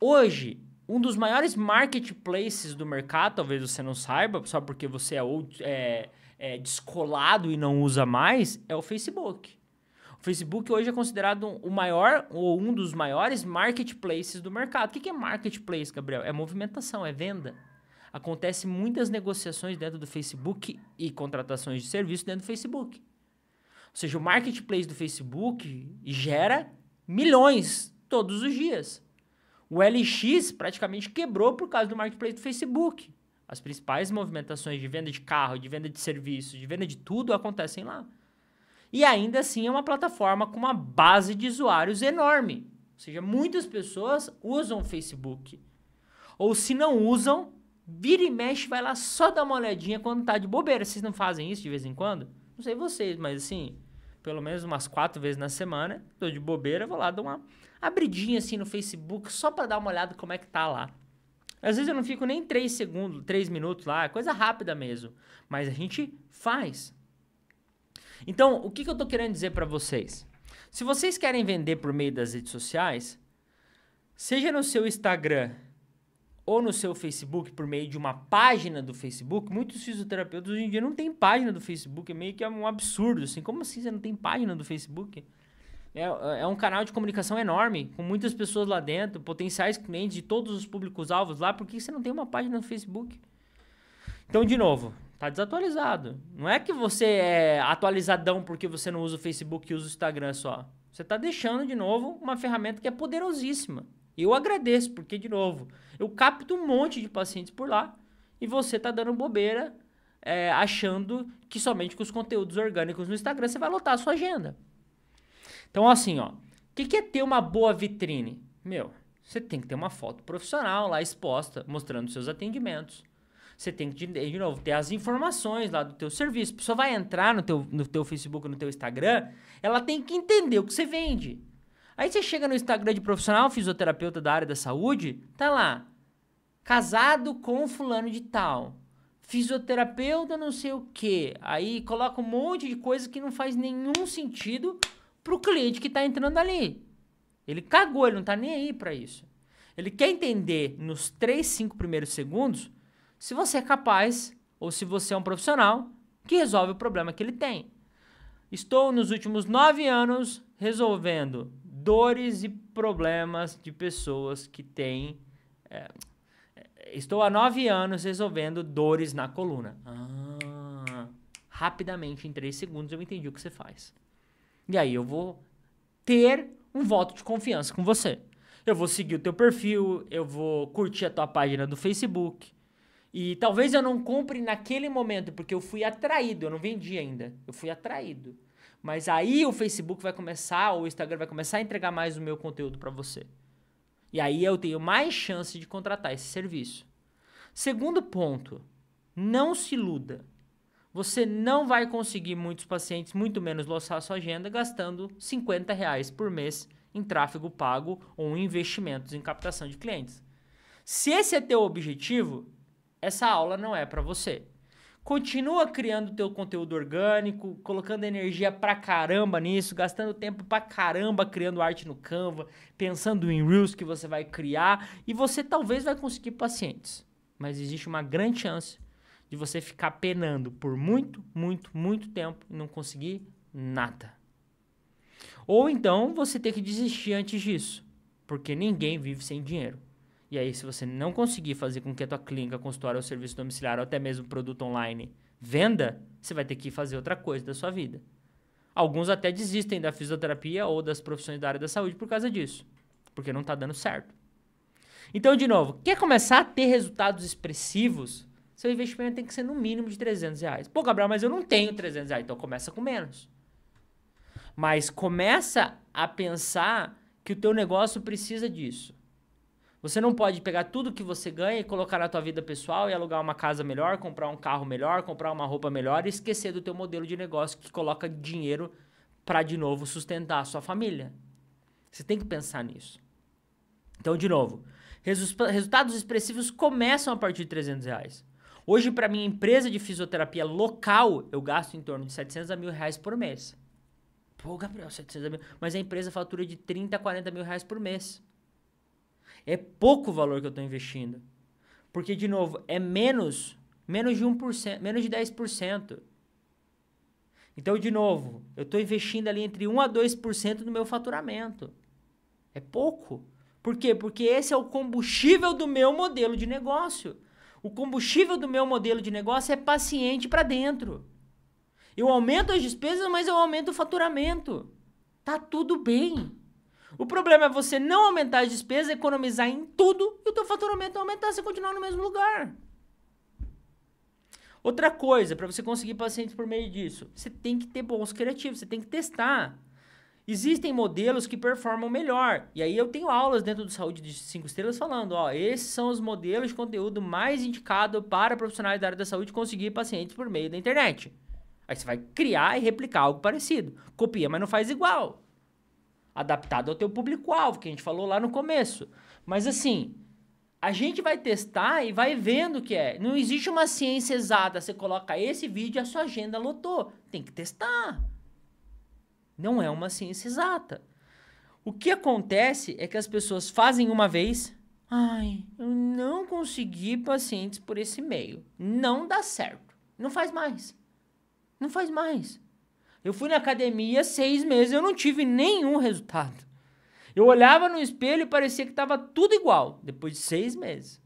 Hoje, um dos maiores marketplaces do mercado, talvez você não saiba, só porque você é, é, é descolado e não usa mais, é o Facebook. O Facebook hoje é considerado o maior ou um dos maiores marketplaces do mercado. O que é marketplace, Gabriel? É movimentação, é venda. Acontece muitas negociações dentro do Facebook e contratações de serviço dentro do Facebook. Ou seja, o marketplace do Facebook gera milhões todos os dias. O LX praticamente quebrou por causa do marketplace do Facebook. As principais movimentações de venda de carro, de venda de serviços, de venda de tudo acontecem lá. E ainda assim é uma plataforma com uma base de usuários enorme. Ou seja, muitas pessoas usam o Facebook. Ou se não usam, vira e mexe, vai lá só dar uma olhadinha quando tá de bobeira. Vocês não fazem isso de vez em quando? Não sei vocês, mas assim, pelo menos umas quatro vezes na semana. Tô de bobeira, vou lá dar uma abridinha assim no Facebook só para dar uma olhada como é que tá lá. Às vezes eu não fico nem três segundos, três minutos lá, é coisa rápida mesmo. Mas a gente faz. Então, o que, que eu tô querendo dizer para vocês? Se vocês querem vender por meio das redes sociais, seja no seu Instagram ou no seu Facebook por meio de uma página do Facebook. Muitos fisioterapeutas hoje em dia não têm página do Facebook, é meio que um absurdo, assim, como assim você não tem página do Facebook? É, é um canal de comunicação enorme, com muitas pessoas lá dentro, potenciais clientes de todos os públicos-alvos lá, por que você não tem uma página no Facebook? Então, de novo, tá desatualizado. Não é que você é atualizadão porque você não usa o Facebook e usa o Instagram só. Você tá deixando, de novo, uma ferramenta que é poderosíssima. Eu agradeço, porque, de novo, eu capto um monte de pacientes por lá e você tá dando bobeira é, achando que somente com os conteúdos orgânicos no Instagram você vai lotar a sua agenda. Então, assim, ó, o que, que é ter uma boa vitrine? Meu, você tem que ter uma foto profissional lá exposta, mostrando seus atendimentos. Você tem que, de novo, ter as informações lá do teu serviço. A pessoa vai entrar no teu, no teu Facebook, no teu Instagram, ela tem que entender o que você vende. Aí você chega no Instagram de profissional fisioterapeuta da área da saúde, tá lá, casado com fulano de tal, fisioterapeuta não sei o quê. Aí coloca um monte de coisa que não faz nenhum sentido pro cliente que tá entrando ali. Ele cagou, ele não tá nem aí para isso. Ele quer entender nos 3, 5 primeiros segundos se você é capaz ou se você é um profissional que resolve o problema que ele tem. Estou nos últimos nove anos resolvendo dores e problemas de pessoas que têm. É, estou há nove anos resolvendo dores na coluna. Ah, rapidamente, em três segundos, eu entendi o que você faz. E aí eu vou ter um voto de confiança com você. Eu vou seguir o teu perfil, eu vou curtir a tua página do Facebook. E talvez eu não compre naquele momento, porque eu fui atraído, eu não vendi ainda. Eu fui atraído. Mas aí o Facebook vai começar, ou o Instagram vai começar a entregar mais o meu conteúdo para você. E aí eu tenho mais chance de contratar esse serviço. Segundo ponto, não se iluda. Você não vai conseguir muitos pacientes, muito menos loçar sua agenda, gastando 50 reais por mês em tráfego pago ou investimentos em captação de clientes. Se esse é teu objetivo, essa aula não é para você. Continua criando teu conteúdo orgânico, colocando energia pra caramba nisso, gastando tempo pra caramba criando arte no Canva, pensando em reels que você vai criar e você talvez vai conseguir pacientes, mas existe uma grande chance de você ficar penando por muito, muito, muito tempo e não conseguir nada. Ou então você ter que desistir antes disso, porque ninguém vive sem dinheiro. E aí, se você não conseguir fazer com que a tua clínica, consultório ou serviço domiciliar ou até mesmo produto online venda, você vai ter que fazer outra coisa da sua vida. Alguns até desistem da fisioterapia ou das profissões da área da saúde por causa disso, porque não está dando certo. Então, de novo, quer começar a ter resultados expressivos? Seu investimento tem que ser no mínimo de 300 reais. Pô, Gabriel, mas eu não tenho 300 reais, então começa com menos. Mas começa a pensar que o teu negócio precisa disso. Você não pode pegar tudo que você ganha e colocar na tua vida pessoal e alugar uma casa melhor, comprar um carro melhor, comprar uma roupa melhor e esquecer do teu modelo de negócio que coloca dinheiro para de novo sustentar a sua família. Você tem que pensar nisso. Então, de novo, resultados expressivos começam a partir de 300 reais. Hoje, para minha empresa de fisioterapia local, eu gasto em torno de 700 a mil reais por mês. Pô, Gabriel, 700 mil. Mas a empresa fatura de 30 a 40 mil reais por mês. É pouco o valor que eu estou investindo. Porque, de novo, é menos, menos de 1%, menos de 10%. Então, de novo, eu estou investindo ali entre 1 a 2% do meu faturamento. É pouco. Por quê? Porque esse é o combustível do meu modelo de negócio. O combustível do meu modelo de negócio é paciente para dentro. Eu aumento as despesas, mas eu aumento o faturamento. Tá tudo bem. O problema é você não aumentar as despesas, economizar em tudo e o teu faturamento aumentar se continuar no mesmo lugar. Outra coisa, para você conseguir pacientes por meio disso, você tem que ter bons criativos, você tem que testar. Existem modelos que performam melhor. E aí eu tenho aulas dentro do Saúde de 5 estrelas falando, ó, esses são os modelos de conteúdo mais indicado para profissionais da área da saúde conseguir pacientes por meio da internet. Aí você vai criar e replicar algo parecido. Copia, mas não faz igual adaptado ao teu público-alvo, que a gente falou lá no começo. Mas assim, a gente vai testar e vai vendo o que é. Não existe uma ciência exata. Você coloca esse vídeo e a sua agenda lotou. Tem que testar. Não é uma ciência exata. O que acontece é que as pessoas fazem uma vez. Ai, eu não consegui pacientes por esse meio. Não dá certo. Não faz mais. Não faz mais. Eu fui na academia seis meses e eu não tive nenhum resultado. Eu olhava no espelho e parecia que estava tudo igual, depois de seis meses.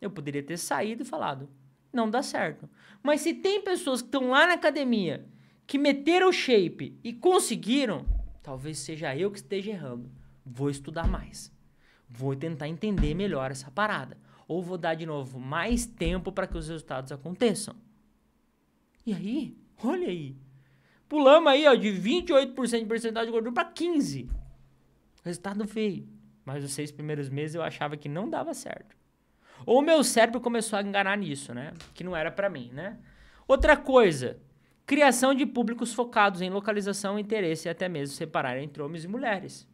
Eu poderia ter saído e falado, não dá certo. Mas se tem pessoas que estão lá na academia, que meteram o shape e conseguiram, talvez seja eu que esteja errando. Vou estudar mais. Vou tentar entender melhor essa parada. Ou vou dar de novo mais tempo para que os resultados aconteçam. E aí, olha aí, Pulamos aí, ó, de 28% de percentual de gordura para 15%. Resultado feio. Mas os seis primeiros meses eu achava que não dava certo. Ou meu cérebro começou a enganar nisso, né? Que não era para mim, né? Outra coisa, criação de públicos focados em localização, interesse e até mesmo separar entre homens e mulheres.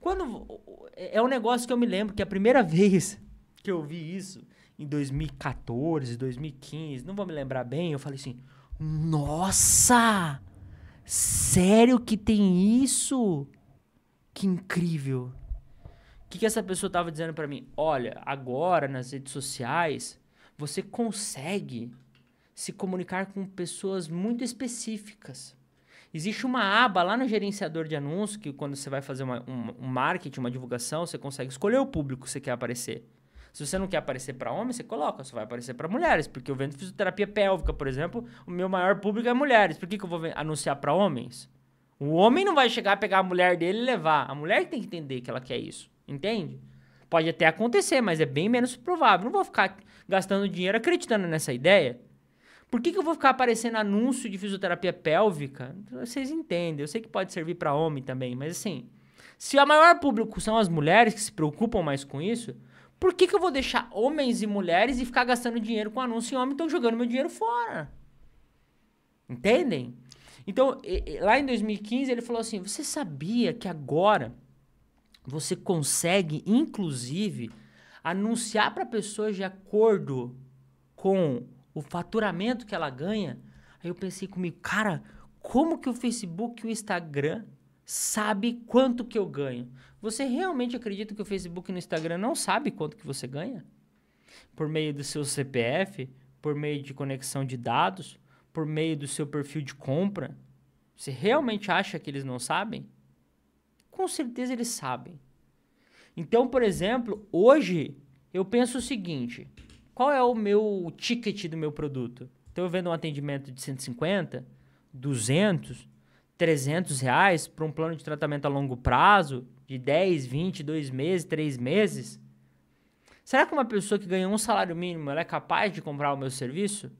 Quando é, é um negócio que eu me lembro que a primeira vez que eu vi isso em 2014, 2015, não vou me lembrar bem, eu falei assim: "Nossa! Sério que tem isso? Que incrível. O que, que essa pessoa estava dizendo para mim? Olha, agora nas redes sociais, você consegue se comunicar com pessoas muito específicas. Existe uma aba lá no gerenciador de anúncios que quando você vai fazer uma, um, um marketing, uma divulgação, você consegue escolher o público que você quer aparecer. Se você não quer aparecer para homens, você coloca, só vai aparecer para mulheres, porque eu vendo fisioterapia pélvica, por exemplo, o meu maior público é mulheres. Por que, que eu vou anunciar para homens? O homem não vai chegar a pegar a mulher dele e levar. A mulher tem que entender que ela quer isso, entende? Pode até acontecer, mas é bem menos provável. Não vou ficar gastando dinheiro acreditando nessa ideia. Por que, que eu vou ficar aparecendo anúncio de fisioterapia pélvica? Vocês entendem. Eu sei que pode servir para homem também, mas assim, se o maior público são as mulheres que se preocupam mais com isso, por que, que eu vou deixar homens e mulheres e ficar gastando dinheiro com anúncio em homem? Estão jogando meu dinheiro fora. Entendem? Então, lá em 2015, ele falou assim: você sabia que agora você consegue, inclusive, anunciar para a pessoa de acordo com o faturamento que ela ganha? Aí eu pensei comigo, cara, como que o Facebook e o Instagram sabe quanto que eu ganho? Você realmente acredita que o Facebook e o Instagram não sabe quanto que você ganha? Por meio do seu CPF, por meio de conexão de dados, por meio do seu perfil de compra? Você realmente acha que eles não sabem? Com certeza eles sabem. Então, por exemplo, hoje eu penso o seguinte: qual é o meu ticket do meu produto? Estou vendo um atendimento de 150, 200, 300 reais para um plano de tratamento a longo prazo, de 10, 20, 2 meses, 3 meses? Será que uma pessoa que ganha um salário mínimo é capaz de comprar o meu serviço?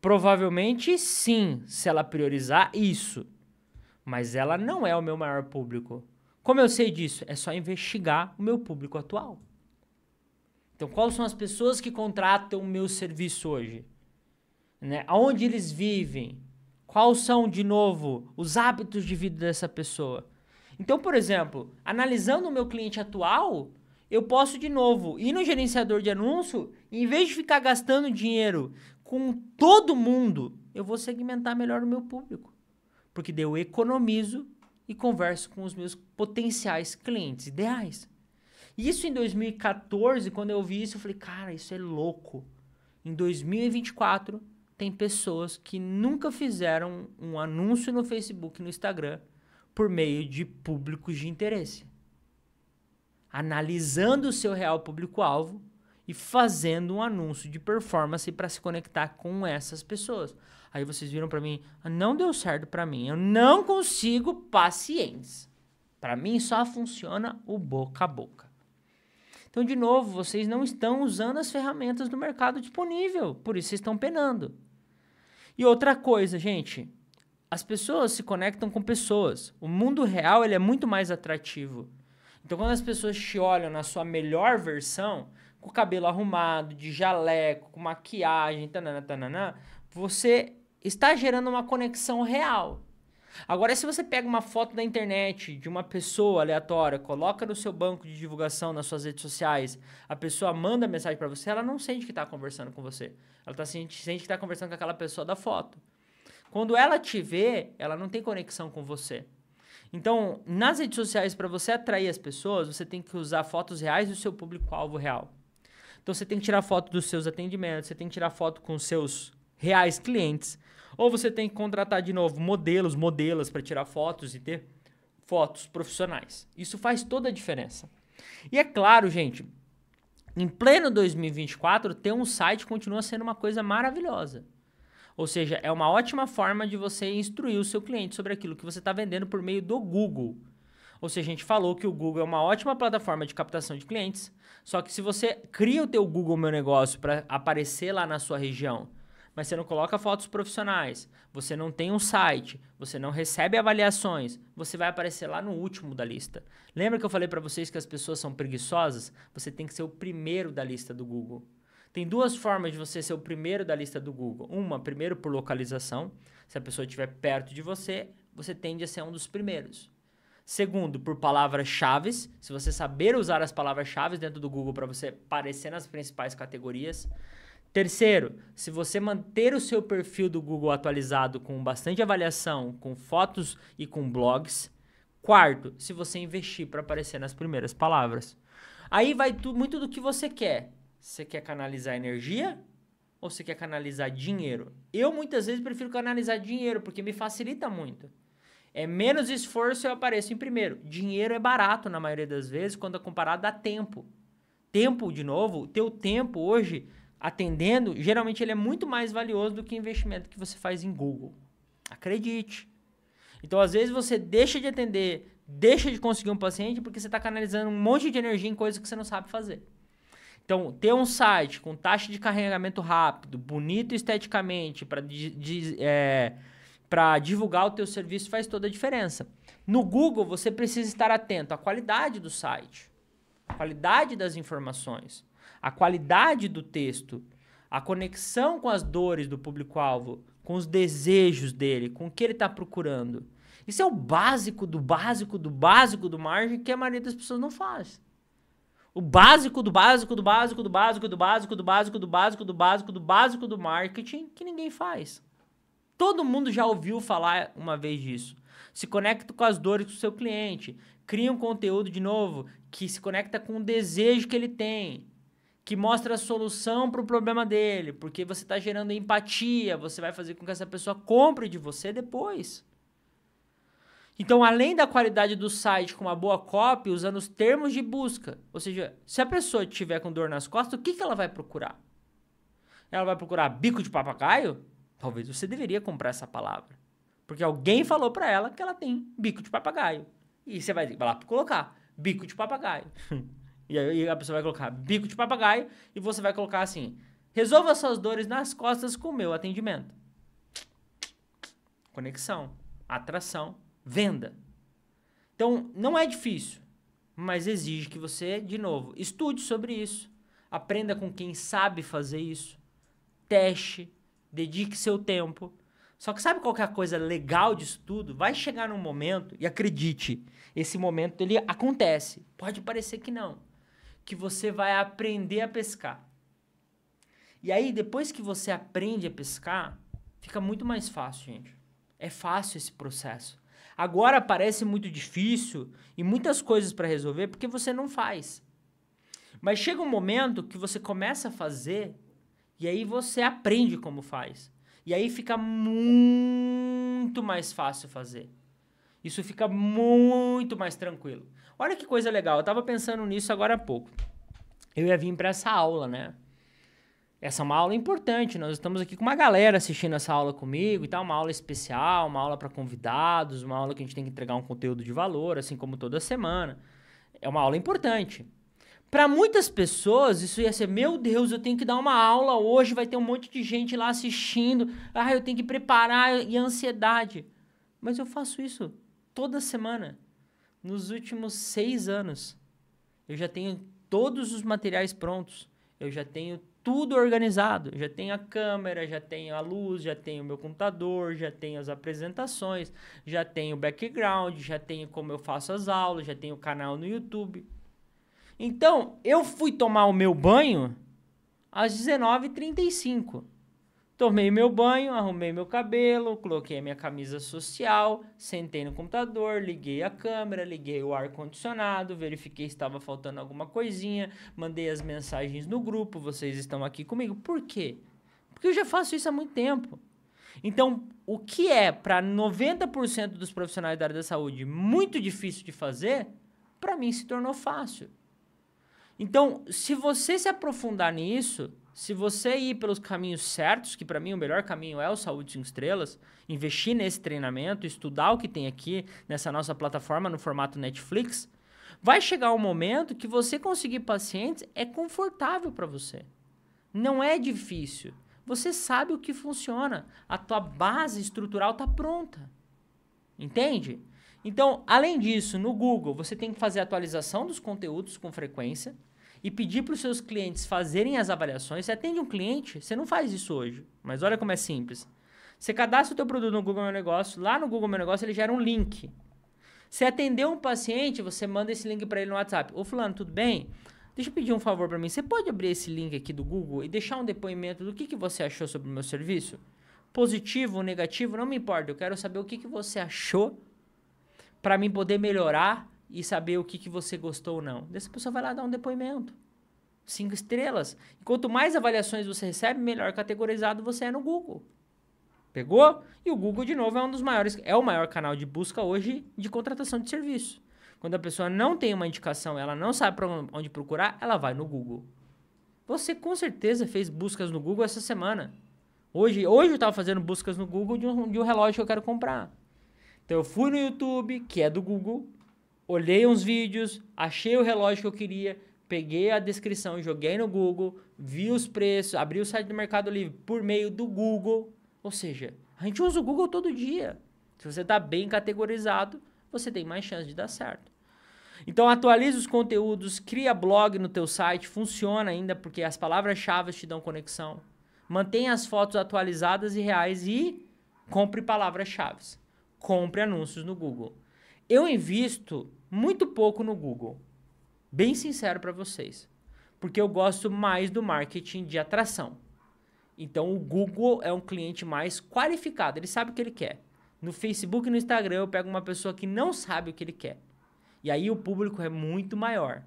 Provavelmente sim, se ela priorizar isso. Mas ela não é o meu maior público. Como eu sei disso? É só investigar o meu público atual. Então, quais são as pessoas que contratam o meu serviço hoje? Né? Aonde eles vivem? Quais são, de novo, os hábitos de vida dessa pessoa? Então, por exemplo, analisando o meu cliente atual, eu posso de novo ir no gerenciador de anúncio e em vez de ficar gastando dinheiro com todo mundo, eu vou segmentar melhor o meu público. Porque daí eu economizo e converso com os meus potenciais clientes ideais. Isso em 2014, quando eu vi isso, eu falei, cara, isso é louco. Em 2024, tem pessoas que nunca fizeram um anúncio no Facebook, no Instagram, por meio de públicos de interesse. Analisando o seu real público-alvo e fazendo um anúncio de performance para se conectar com essas pessoas. Aí vocês viram para mim, não deu certo para mim, eu não consigo pacientes. Para mim só funciona o boca a boca. Então, de novo, vocês não estão usando as ferramentas do mercado disponível, por isso vocês estão penando. E outra coisa, gente, as pessoas se conectam com pessoas. O mundo real ele é muito mais atrativo. Então, quando as pessoas te olham na sua melhor versão, com o cabelo arrumado, de jaleco, com maquiagem, tanana, tanana, você está gerando uma conexão real. Agora, se você pega uma foto da internet de uma pessoa aleatória, coloca no seu banco de divulgação, nas suas redes sociais, a pessoa manda mensagem para você, ela não sente que está conversando com você. Ela tá, sente, sente que está conversando com aquela pessoa da foto. Quando ela te vê, ela não tem conexão com você. Então, nas redes sociais, para você atrair as pessoas, você tem que usar fotos reais do seu público-alvo real. Então, você tem que tirar foto dos seus atendimentos, você tem que tirar foto com seus reais clientes. Ou você tem que contratar de novo modelos, modelas para tirar fotos e ter fotos profissionais. Isso faz toda a diferença. E é claro, gente, em pleno 2024, ter um site continua sendo uma coisa maravilhosa. Ou seja, é uma ótima forma de você instruir o seu cliente sobre aquilo que você está vendendo por meio do Google. Ou seja, a gente falou que o Google é uma ótima plataforma de captação de clientes, só que se você cria o teu Google Meu Negócio para aparecer lá na sua região, mas você não coloca fotos profissionais, você não tem um site, você não recebe avaliações, você vai aparecer lá no último da lista. Lembra que eu falei para vocês que as pessoas são preguiçosas? Você tem que ser o primeiro da lista do Google. Tem duas formas de você ser o primeiro da lista do Google. Uma, primeiro por localização. Se a pessoa estiver perto de você, você tende a ser um dos primeiros. Segundo, por palavras-chave. Se você saber usar as palavras-chave dentro do Google para você aparecer nas principais categorias. Terceiro, se você manter o seu perfil do Google atualizado com bastante avaliação, com fotos e com blogs. Quarto, se você investir para aparecer nas primeiras palavras. Aí vai muito do que você quer. Você quer canalizar energia ou você quer canalizar dinheiro? Eu muitas vezes prefiro canalizar dinheiro porque me facilita muito. É menos esforço eu apareço em primeiro. Dinheiro é barato na maioria das vezes quando é comparado a tempo. Tempo, de novo, o teu tempo hoje atendendo, geralmente ele é muito mais valioso do que o investimento que você faz em Google. Acredite. Então, às vezes, você deixa de atender, deixa de conseguir um paciente porque você está canalizando um monte de energia em coisas que você não sabe fazer. Então, ter um site com taxa de carregamento rápido, bonito esteticamente, para é, divulgar o teu serviço faz toda a diferença. No Google, você precisa estar atento à qualidade do site, à qualidade das informações, à qualidade do texto, à conexão com as dores do público-alvo, com os desejos dele, com o que ele está procurando. Isso é o básico do básico do básico do margem que a maioria das pessoas não faz. O básico do básico do básico do básico do básico do básico do básico do básico do básico do marketing que ninguém faz. Todo mundo já ouviu falar uma vez disso. Se conecta com as dores do seu cliente, cria um conteúdo de novo que se conecta com o desejo que ele tem, que mostra a solução para o problema dele, porque você está gerando empatia, você vai fazer com que essa pessoa compre de você depois. Então, além da qualidade do site com uma boa copy, usando os termos de busca. Ou seja, se a pessoa tiver com dor nas costas, o que, que ela vai procurar? Ela vai procurar bico de papagaio? Talvez você deveria comprar essa palavra. Porque alguém falou para ela que ela tem bico de papagaio. E você vai lá colocar bico de papagaio. e aí a pessoa vai colocar bico de papagaio e você vai colocar assim: resolva suas dores nas costas com o meu atendimento. Conexão, atração Venda. Então, não é difícil, mas exige que você, de novo, estude sobre isso, aprenda com quem sabe fazer isso, teste, dedique seu tempo. Só que sabe qual que é a coisa legal disso tudo? Vai chegar num momento, e acredite, esse momento ele acontece. Pode parecer que não. Que você vai aprender a pescar. E aí, depois que você aprende a pescar, fica muito mais fácil, gente. É fácil esse processo. Agora parece muito difícil e muitas coisas para resolver porque você não faz. Mas chega um momento que você começa a fazer e aí você aprende como faz. E aí fica muito mais fácil fazer. Isso fica muito mais tranquilo. Olha que coisa legal, eu estava pensando nisso agora há pouco. Eu ia vir para essa aula, né? Essa é uma aula importante, nós estamos aqui com uma galera assistindo essa aula comigo e tal, uma aula especial, uma aula para convidados, uma aula que a gente tem que entregar um conteúdo de valor, assim como toda semana. É uma aula importante. Para muitas pessoas, isso ia ser: meu Deus, eu tenho que dar uma aula hoje, vai ter um monte de gente lá assistindo, ah, eu tenho que preparar, e ansiedade. Mas eu faço isso toda semana. Nos últimos seis anos, eu já tenho todos os materiais prontos, eu já tenho tudo organizado. Já tenho a câmera, já tenho a luz, já tenho o meu computador, já tenho as apresentações, já tenho o background, já tenho como eu faço as aulas, já tenho o canal no YouTube. Então, eu fui tomar o meu banho às 19h35. Tomei meu banho, arrumei meu cabelo, coloquei minha camisa social, sentei no computador, liguei a câmera, liguei o ar-condicionado, verifiquei se estava faltando alguma coisinha, mandei as mensagens no grupo, vocês estão aqui comigo. Por quê? Porque eu já faço isso há muito tempo. Então, o que é para 90% dos profissionais da área da saúde muito difícil de fazer, para mim se tornou fácil. Então, se você se aprofundar nisso, se você ir pelos caminhos certos, que para mim o melhor caminho é o Saúde 5 Estrelas, investir nesse treinamento, estudar o que tem aqui nessa nossa plataforma no formato Netflix, vai chegar um momento que você conseguir pacientes é confortável para você. Não é difícil. Você sabe o que funciona. A tua base estrutural está pronta. Entende? Então, além disso, no Google, você tem que fazer atualização dos conteúdos com frequência e pedir para os seus clientes fazerem as avaliações. Você atende um cliente, você não faz isso hoje, mas olha como é simples. Você cadastra o teu produto no Google Meu Negócio, lá no Google Meu Negócio ele gera um link. Você atendeu um paciente, você manda esse link para ele no WhatsApp. Ô fulano, tudo bem? Deixa eu pedir um favor para mim. Você pode abrir esse link aqui do Google e deixar um depoimento do que, que você achou sobre o meu serviço? Positivo, negativo, não me importa. Eu quero saber o que, que você achou para mim poder melhorar e saber o que, que você gostou ou não. Essa pessoa vai lá dar um depoimento. Cinco estrelas. E quanto mais avaliações você recebe, melhor categorizado você é no Google. Pegou? E o Google, de novo, é um dos maiores, é o maior canal de busca hoje de contratação de serviço. Quando a pessoa não tem uma indicação, ela não sabe para onde procurar, ela vai no Google. Você com certeza fez buscas no Google essa semana. Hoje, hoje eu estava fazendo buscas no Google de um, de um relógio que eu quero comprar. Então eu fui no YouTube, que é do Google, olhei uns vídeos, achei o relógio que eu queria, peguei a descrição, joguei no Google, vi os preços, abri o site do Mercado Livre por meio do Google. Ou seja, a gente usa o Google todo dia. Se você está bem categorizado, você tem mais chance de dar certo. Então atualiza os conteúdos, cria blog no teu site, funciona ainda porque as palavras-chave te dão conexão. Mantenha as fotos atualizadas e reais e compre palavras-chave. Compre anúncios no Google. Eu invisto muito pouco no Google. Bem sincero para vocês. Porque eu gosto mais do marketing de atração. Então o Google é um cliente mais qualificado, ele sabe o que ele quer. No Facebook e no Instagram eu pego uma pessoa que não sabe o que ele quer. E aí o público é muito maior.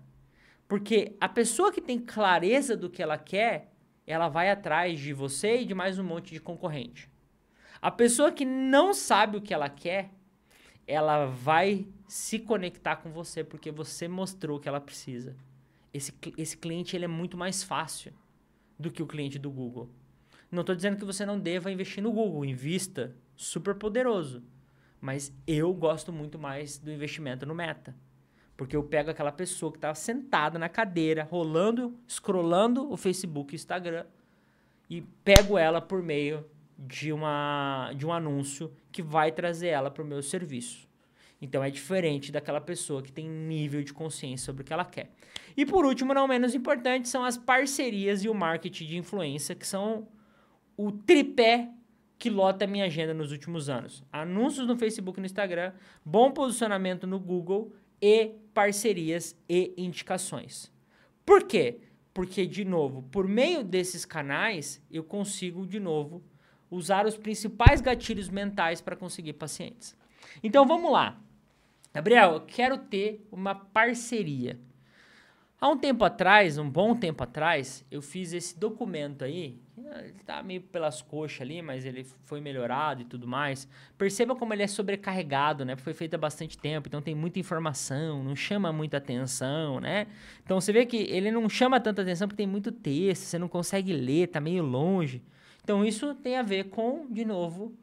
Porque a pessoa que tem clareza do que ela quer, ela vai atrás de você e de mais um monte de concorrente. A pessoa que não sabe o que ela quer, ela vai se conectar com você porque você mostrou o que ela precisa. Esse, esse cliente ele é muito mais fácil do que o cliente do Google. Não estou dizendo que você não deva investir no Google, invista, super poderoso. Mas eu gosto muito mais do investimento no Meta. Porque eu pego aquela pessoa que estava tá sentada na cadeira, rolando, scrollando o Facebook e o Instagram, e pego ela por meio de, uma, de um anúncio que vai trazer ela para o meu serviço. Então é diferente daquela pessoa que tem nível de consciência sobre o que ela quer. E por último, não menos importante, são as parcerias e o marketing de influência, que são o tripé que lota a minha agenda nos últimos anos. Anúncios no Facebook e no Instagram, bom posicionamento no Google e parcerias e indicações. Por quê? Porque, de novo, por meio desses canais, eu consigo, de novo, usar os principais gatilhos mentais para conseguir pacientes. Então vamos lá. Gabriel, eu quero ter uma parceria. Há um tempo atrás, um bom tempo atrás, eu fiz esse documento aí. Ah, ele está meio pelas coxas ali, mas ele foi melhorado e tudo mais. Perceba como ele é sobrecarregado, né? Foi feito há bastante tempo, então tem muita informação, não chama muita atenção, né? Então você vê que ele não chama tanta atenção porque tem muito texto, você não consegue ler, tá meio longe. Então, isso tem a ver com, de novo,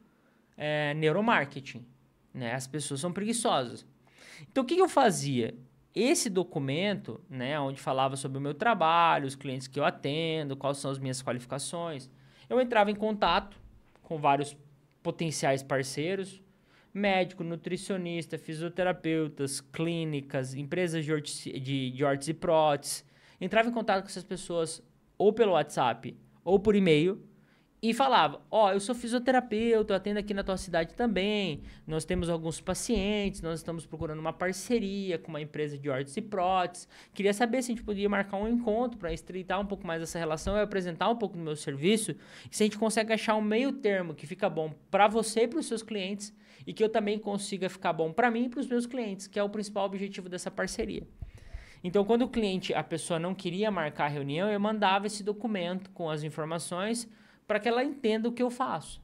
é, neuromarketing. Né? As pessoas são preguiçosas. Então, o que, que eu fazia? Esse documento, né, onde falava sobre o meu trabalho, os clientes que eu atendo, quais são as minhas qualificações, eu entrava em contato com vários potenciais parceiros, médico, nutricionista, fisioterapeutas, clínicas, empresas de, orte, de, de ortes e próteses. Entrava em contato com essas pessoas ou pelo WhatsApp ou por e-mail e falava: Ó, oh, eu sou fisioterapeuta, eu atendo aqui na tua cidade também. Nós temos alguns pacientes, nós estamos procurando uma parceria com uma empresa de órteses e próteses. Queria saber se a gente podia marcar um encontro para estreitar um pouco mais essa relação e apresentar um pouco do meu serviço. se a gente consegue achar um meio termo que fica bom para você e para os seus clientes e que eu também consiga ficar bom para mim e para os meus clientes, que é o principal objetivo dessa parceria. Então, quando o cliente, a pessoa não queria marcar a reunião, eu mandava esse documento com as informações para que ela entenda o que eu faço.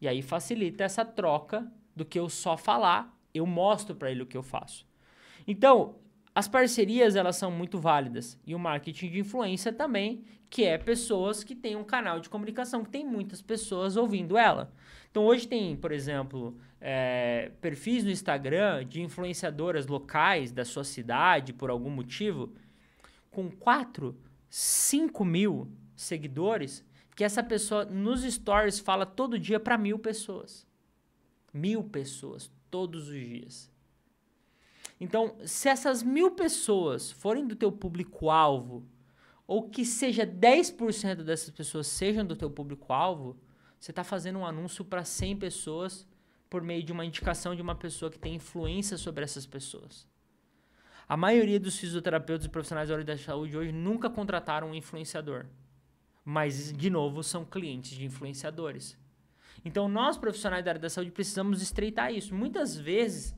E aí facilita essa troca do que eu só falar, eu mostro para ele o que eu faço. Então, as parcerias elas são muito válidas e o marketing de influência também, que é pessoas que têm um canal de comunicação que tem muitas pessoas ouvindo ela. Então hoje tem, por exemplo, é, perfis no Instagram de influenciadoras locais da sua cidade por algum motivo com 4, 5 mil seguidores que essa pessoa nos stories fala todo dia para mil pessoas. Mil pessoas, todos os dias. Então, se essas mil pessoas forem do teu público-alvo, ou que seja 10% dessas pessoas sejam do teu público-alvo, você está fazendo um anúncio para 100 pessoas por meio de uma indicação de uma pessoa que tem influência sobre essas pessoas. A maioria dos fisioterapeutas e profissionais da área da saúde hoje nunca contrataram um influenciador. Mas, de novo, são clientes de influenciadores. Então, nós profissionais da área da saúde precisamos estreitar isso. Muitas vezes,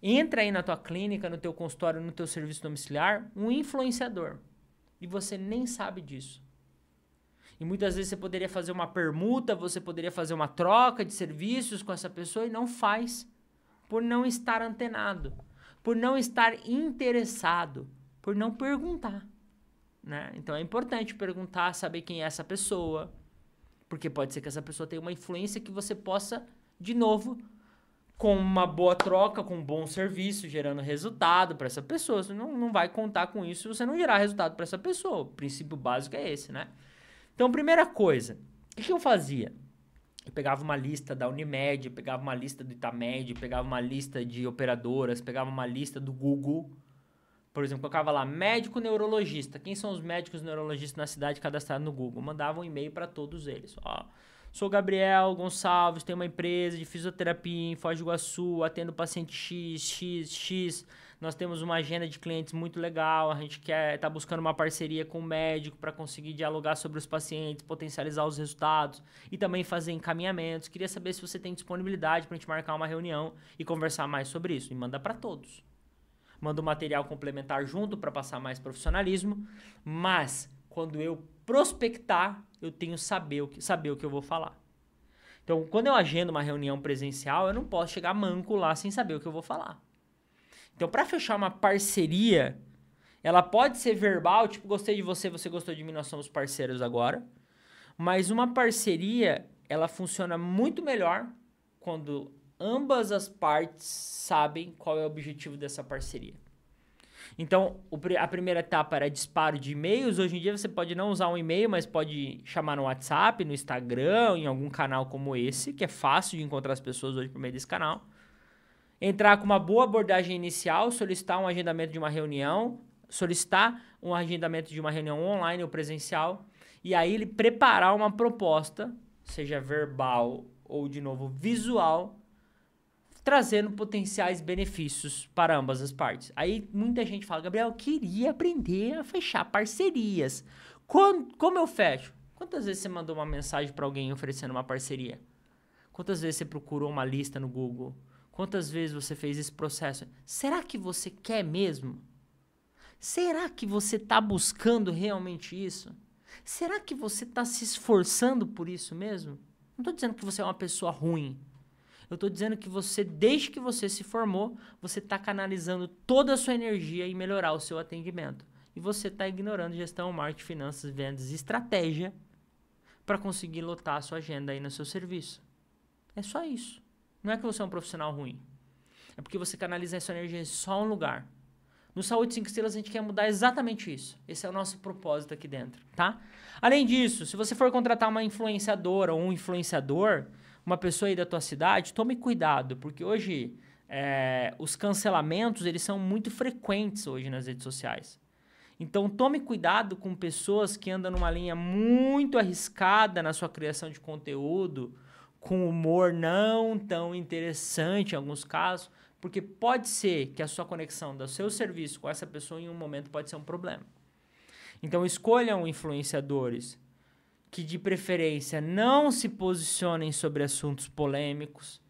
entra aí na tua clínica, no teu consultório, no teu serviço domiciliar, um influenciador. E você nem sabe disso. E muitas vezes você poderia fazer uma permuta, você poderia fazer uma troca de serviços com essa pessoa e não faz, por não estar antenado, por não estar interessado, por não perguntar. Né? Então é importante perguntar, saber quem é essa pessoa, porque pode ser que essa pessoa tenha uma influência que você possa, de novo, com uma boa troca, com um bom serviço, gerando resultado para essa pessoa. Você não, não vai contar com isso se você não gerar resultado para essa pessoa. O princípio básico é esse, né? Então, primeira coisa, o que, que, eu fazia? Eu pegava uma lista da Unimed, pegava uma lista do Itamed, pegava uma lista de operadoras, pegava uma lista do Google por exemplo, colocava lá médico neurologista. Quem são os médicos neurologistas na cidade cadastrados no Google? Mandava um e-mail para todos eles. Ó, sou Gabriel Gonçalves, tenho uma empresa de fisioterapia em Foz do Iguaçu, atendo paciente X, X, X. Nós temos uma agenda de clientes muito legal, a gente quer tá buscando uma parceria com o médico para conseguir dialogar sobre os pacientes, potencializar os resultados e também fazer encaminhamentos. Queria saber se você tem disponibilidade para a gente marcar uma reunião e conversar mais sobre isso. E manda para todos manda o material complementar junto para passar mais profissionalismo, mas quando eu prospectar, eu tenho saber o que, saber o que eu vou falar. Então, quando eu agendo uma reunião presencial, eu não posso chegar manco lá sem saber o que eu vou falar. Então, para fechar uma parceria, ela pode ser verbal, tipo, gostei de você, você gostou de mim, nós somos parceiros agora. Mas uma parceria, ela funciona muito melhor quando ambas as partes sabem qual é o objetivo dessa parceria. Então, a primeira etapa era disparo de e-mails. Hoje em dia você pode não usar um e-mail, mas pode chamar no WhatsApp, no Instagram, em algum canal como esse, que é fácil de encontrar as pessoas hoje por meio desse canal. Entrar com uma boa abordagem inicial, solicitar um agendamento de uma reunião, solicitar um agendamento de uma reunião online ou presencial, e aí ele preparar uma proposta, seja verbal ou de novo visual, trazendo potenciais benefícios para ambas as partes. Aí muita gente fala, Gabriel, queria aprender a fechar parcerias. Quando, como eu fecho? Quantas vezes você mandou uma mensagem para alguém oferecendo uma parceria? Quantas vezes você procurou uma lista no Google? Quantas vezes você fez esse processo? Será que você quer mesmo? Será que você está buscando realmente isso? Será que você está se esforçando por isso mesmo? Não estou dizendo que você é uma pessoa ruim. Eu estou dizendo que você, desde que você se formou, você está canalizando toda a sua energia em melhorar o seu atendimento. E você está ignorando gestão, marketing, finanças, vendas, e estratégia para conseguir lotar a sua agenda aí no seu serviço. É só isso. Não é que você é um profissional ruim. É porque você canaliza a sua energia em só um lugar. No Saúde 5 Estrelas a gente quer mudar exatamente isso. Esse é o nosso propósito aqui dentro, tá? Além disso, se você for contratar uma influenciadora ou um influenciador, uma pessoa aí da tua cidade, tome cuidado, porque hoje é, os cancelamentos eles são muito frequentes hoje nas redes sociais. Então tome cuidado com pessoas que andam numa linha muito arriscada na sua criação de conteúdo, com humor não tão interessante em alguns casos, porque pode ser que a sua conexão do seu serviço com essa pessoa em um momento pode ser um problema. Então escolham influenciadores que de preferência não se posicionem sobre assuntos polêmicos,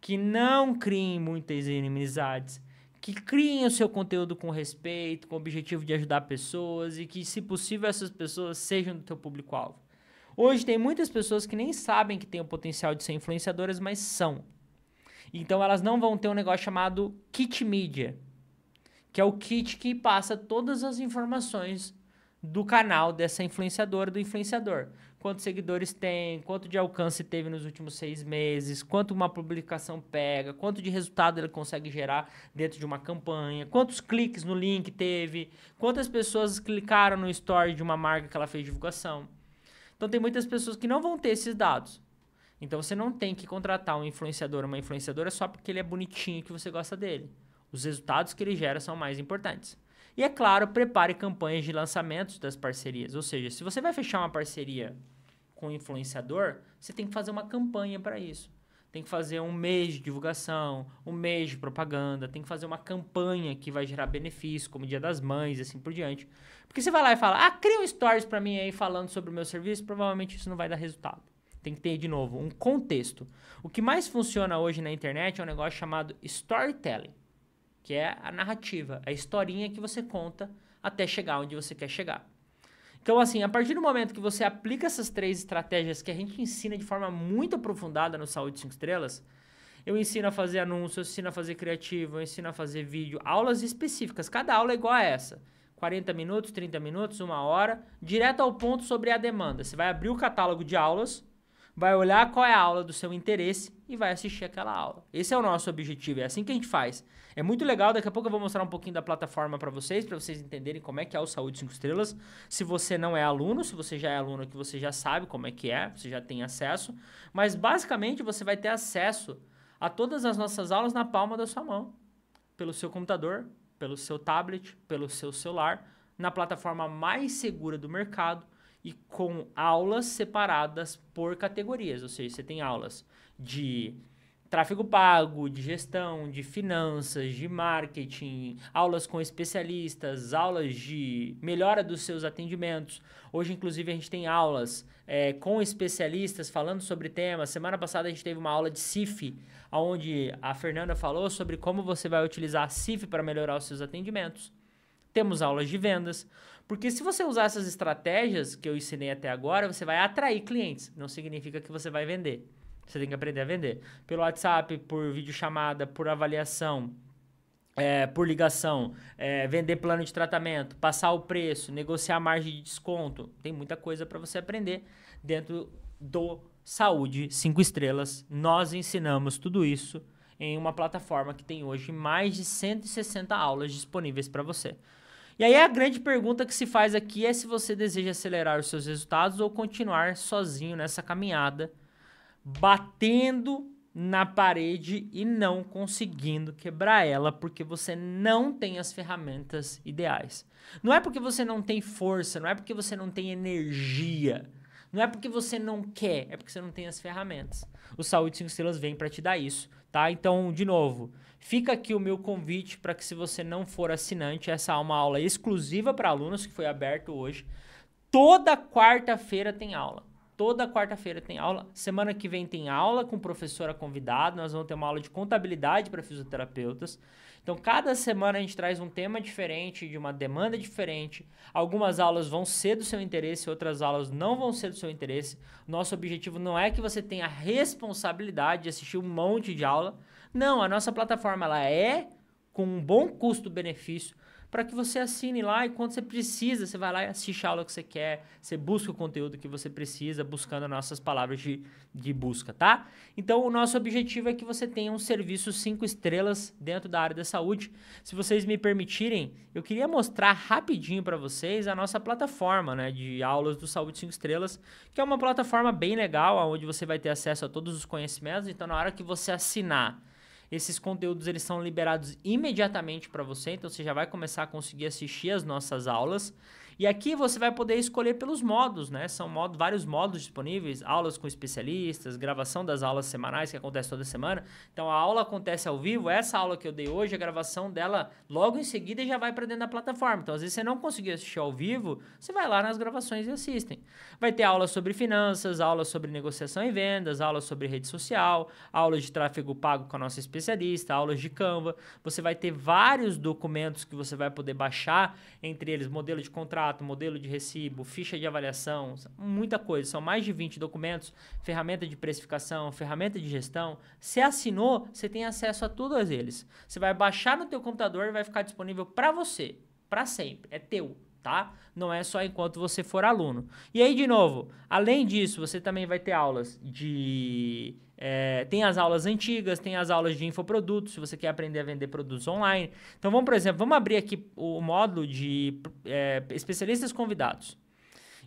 que não criem muitas inimizades, que criem o seu conteúdo com respeito, com o objetivo de ajudar pessoas e que, se possível, essas pessoas sejam do teu público-alvo. Hoje tem muitas pessoas que nem sabem que têm o potencial de ser influenciadoras, mas são. Então elas não vão ter um negócio chamado kit media, que é o kit que passa todas as informações do canal dessa influenciadora, do influenciador. Quantos seguidores tem, quanto de alcance teve nos últimos seis meses, quanto uma publicação pega, quanto de resultado ele consegue gerar dentro de uma campanha, quantos cliques no link teve, quantas pessoas clicaram no story de uma marca que ela fez divulgação. Então, tem muitas pessoas que não vão ter esses dados. Então, você não tem que contratar um influenciador uma influenciadora só porque ele é bonitinho e que você gosta dele. Os resultados que ele gera são mais importantes. E é claro, prepare campanhas de lançamentos das parcerias. Ou seja, se você vai fechar uma parceria com um influenciador, você tem que fazer uma campanha para isso. Tem que fazer um mês de divulgação, um mês de propaganda, tem que fazer uma campanha que vai gerar benefício, como Dia das Mães e assim por diante. Porque você vai lá e fala, ah, cria um stories para mim aí falando sobre o meu serviço, provavelmente isso não vai dar resultado. Tem que ter, de novo, um contexto. O que mais funciona hoje na internet é um negócio chamado storytelling que é a narrativa, é a historinha que você conta até chegar onde você quer chegar. Então, assim, a partir do momento que você aplica essas três estratégias que a gente ensina de forma muito aprofundada no Saúde 5 Estrelas, eu ensino a fazer anúncios, eu ensino a fazer criativo, eu ensino a fazer vídeo, aulas específicas. Cada aula é igual a essa. 40 minutos, 30 minutos, uma hora, direto ao ponto sobre a demanda. Você vai abrir o catálogo de aulas, vai olhar qual é a aula do seu interesse e vai assistir aquela aula. Esse é o nosso objetivo, é assim que a gente faz. É muito legal, daqui a pouco eu vou mostrar um pouquinho da plataforma para vocês, para vocês entenderem como é que é o Saúde 5 Estrelas. Se você não é aluno, se você já é aluno que você já sabe como é que é, você já tem acesso. Mas basicamente você vai ter acesso a todas as nossas aulas na palma da sua mão, pelo seu computador, pelo seu tablet, pelo seu celular, na plataforma mais segura do mercado, e com aulas separadas por categorias. Ou seja, você tem aulas de tráfego pago, de gestão, de finanças, de marketing, aulas com especialistas, aulas de melhora dos seus atendimentos. Hoje, inclusive, a gente tem aulas é, com especialistas falando sobre temas. Semana passada a gente teve uma aula de CIF, onde a Fernanda falou sobre como você vai utilizar a CIF para melhorar os seus atendimentos. Temos aulas de vendas. Porque se você usar essas estratégias que eu ensinei até agora, você vai atrair clientes. Não significa que você vai vender. Você tem que aprender a vender. Pelo WhatsApp, por videochamada, por avaliação, é, por ligação, é, vender plano de tratamento, passar o preço, negociar a margem de desconto. Tem muita coisa para você aprender dentro do Saúde 5 Estrelas. Nós ensinamos tudo isso em uma plataforma que tem hoje mais de 160 aulas disponíveis para você. E aí a grande pergunta que se faz aqui é se você deseja acelerar os seus resultados ou continuar sozinho nessa caminhada, batendo na parede e não conseguindo quebrar ela porque você não tem as ferramentas ideais. Não é porque você não tem força, não é porque você não tem energia, não é porque você não quer, é porque você não tem as ferramentas. O Saúde 5 Estrelas vem para te dar isso tá? Então, de novo, fica aqui o meu convite para que se você não for assinante, essa é uma aula exclusiva para alunos que foi aberto hoje. Toda quarta-feira tem aula. Toda quarta-feira tem aula. Semana que vem tem aula com professora convidada. Nós vamos ter uma aula de contabilidade para fisioterapeutas. Então, cada semana a gente traz um tema diferente, de uma demanda diferente. Algumas aulas vão ser do seu interesse, outras aulas não vão ser do seu interesse. Nosso objetivo não é que você tenha a responsabilidade de assistir um monte de aula. Não, a nossa plataforma ela é com um bom custo-benefício para que você assine lá e quando você precisa, você vai lá e assiste a aula que você quer, você busca o conteúdo que você precisa, buscando nossas palavras de, de busca, tá? Então, o nosso objetivo é que você tenha um serviço cinco estrelas dentro da área da saúde. Se vocês me permitirem, eu queria mostrar rapidinho para vocês a nossa plataforma né, de aulas do Saúde 5 Estrelas, que é uma plataforma bem legal, onde você vai ter acesso a todos os conhecimentos. Então, na hora que você assinar esses conteúdos eles são liberados imediatamente para você, então você já vai começar a conseguir assistir as nossas aulas. E aqui você vai poder escolher pelos modos, né? São modo, vários modos disponíveis, aulas com especialistas, gravação das aulas semanais que acontece toda semana. Então a aula acontece ao vivo, essa aula que eu dei hoje, a gravação dela logo em seguida já vai para dentro da plataforma. Então às vezes você não conseguiu assistir ao vivo, você vai lá nas gravações e assistem. Vai ter aulas sobre finanças, aulas sobre negociação e vendas, aulas sobre rede social, aulas de tráfego pago com a nossa especialista, aulas de Canva. Você vai ter vários documentos que você vai poder baixar, entre eles modelo de contrato contrato, modelo de recibo, ficha de avaliação, muita coisa. São mais de 20 documentos, ferramenta de precificação, ferramenta de gestão. Se assinou, você tem acesso a todos eles. Você vai baixar no teu computador e vai ficar disponível para você, para sempre. É teu, tá? Não é só enquanto você for aluno. E aí, de novo, além disso, você também vai ter aulas de é, tem as aulas antigas, tem as aulas de infoprodutos, se você quer aprender a vender produtos online. Então vamos, por exemplo, vamos abrir aqui o módulo de é, especialistas convidados.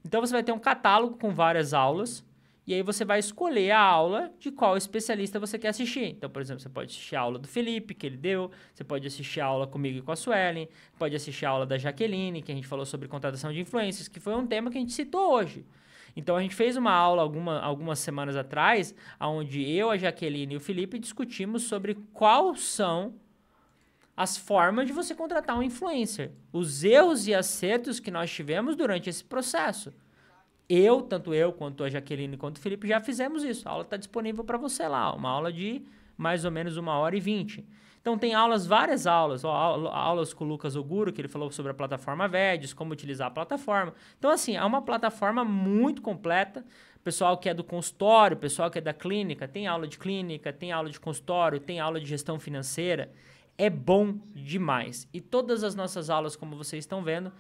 Então você vai ter um catálogo com várias aulas, e aí você vai escolher a aula de qual especialista você quer assistir. Então, por exemplo, você pode assistir a aula do Felipe, que ele deu, você pode assistir a aula comigo e com a Suelen, pode assistir a aula da Jaqueline, que a gente falou sobre contratação de influências, que foi um tema que a gente citou hoje. Então a gente fez uma aula alguma, algumas semanas atrás, onde eu, a Jaqueline e o Felipe discutimos sobre quais são as formas de você contratar um influencer, os erros e acertos que nós tivemos durante esse processo. Eu, tanto eu quanto a Jaqueline quanto o Felipe já fizemos isso. A aula está disponível para você lá, uma aula de mais ou menos uma hora e vinte. Então tem aulas, várias aulas, aulas com o Lucas Oguro, que ele falou sobre a plataforma VEDES, como utilizar a plataforma. Então assim, é uma plataforma muito completa. Pessoal que é do consultório, pessoal que é da clínica, tem aula de clínica, tem aula de consultório, tem aula de gestão financeira. É bom demais. E todas as nossas aulas, como vocês estão vendo,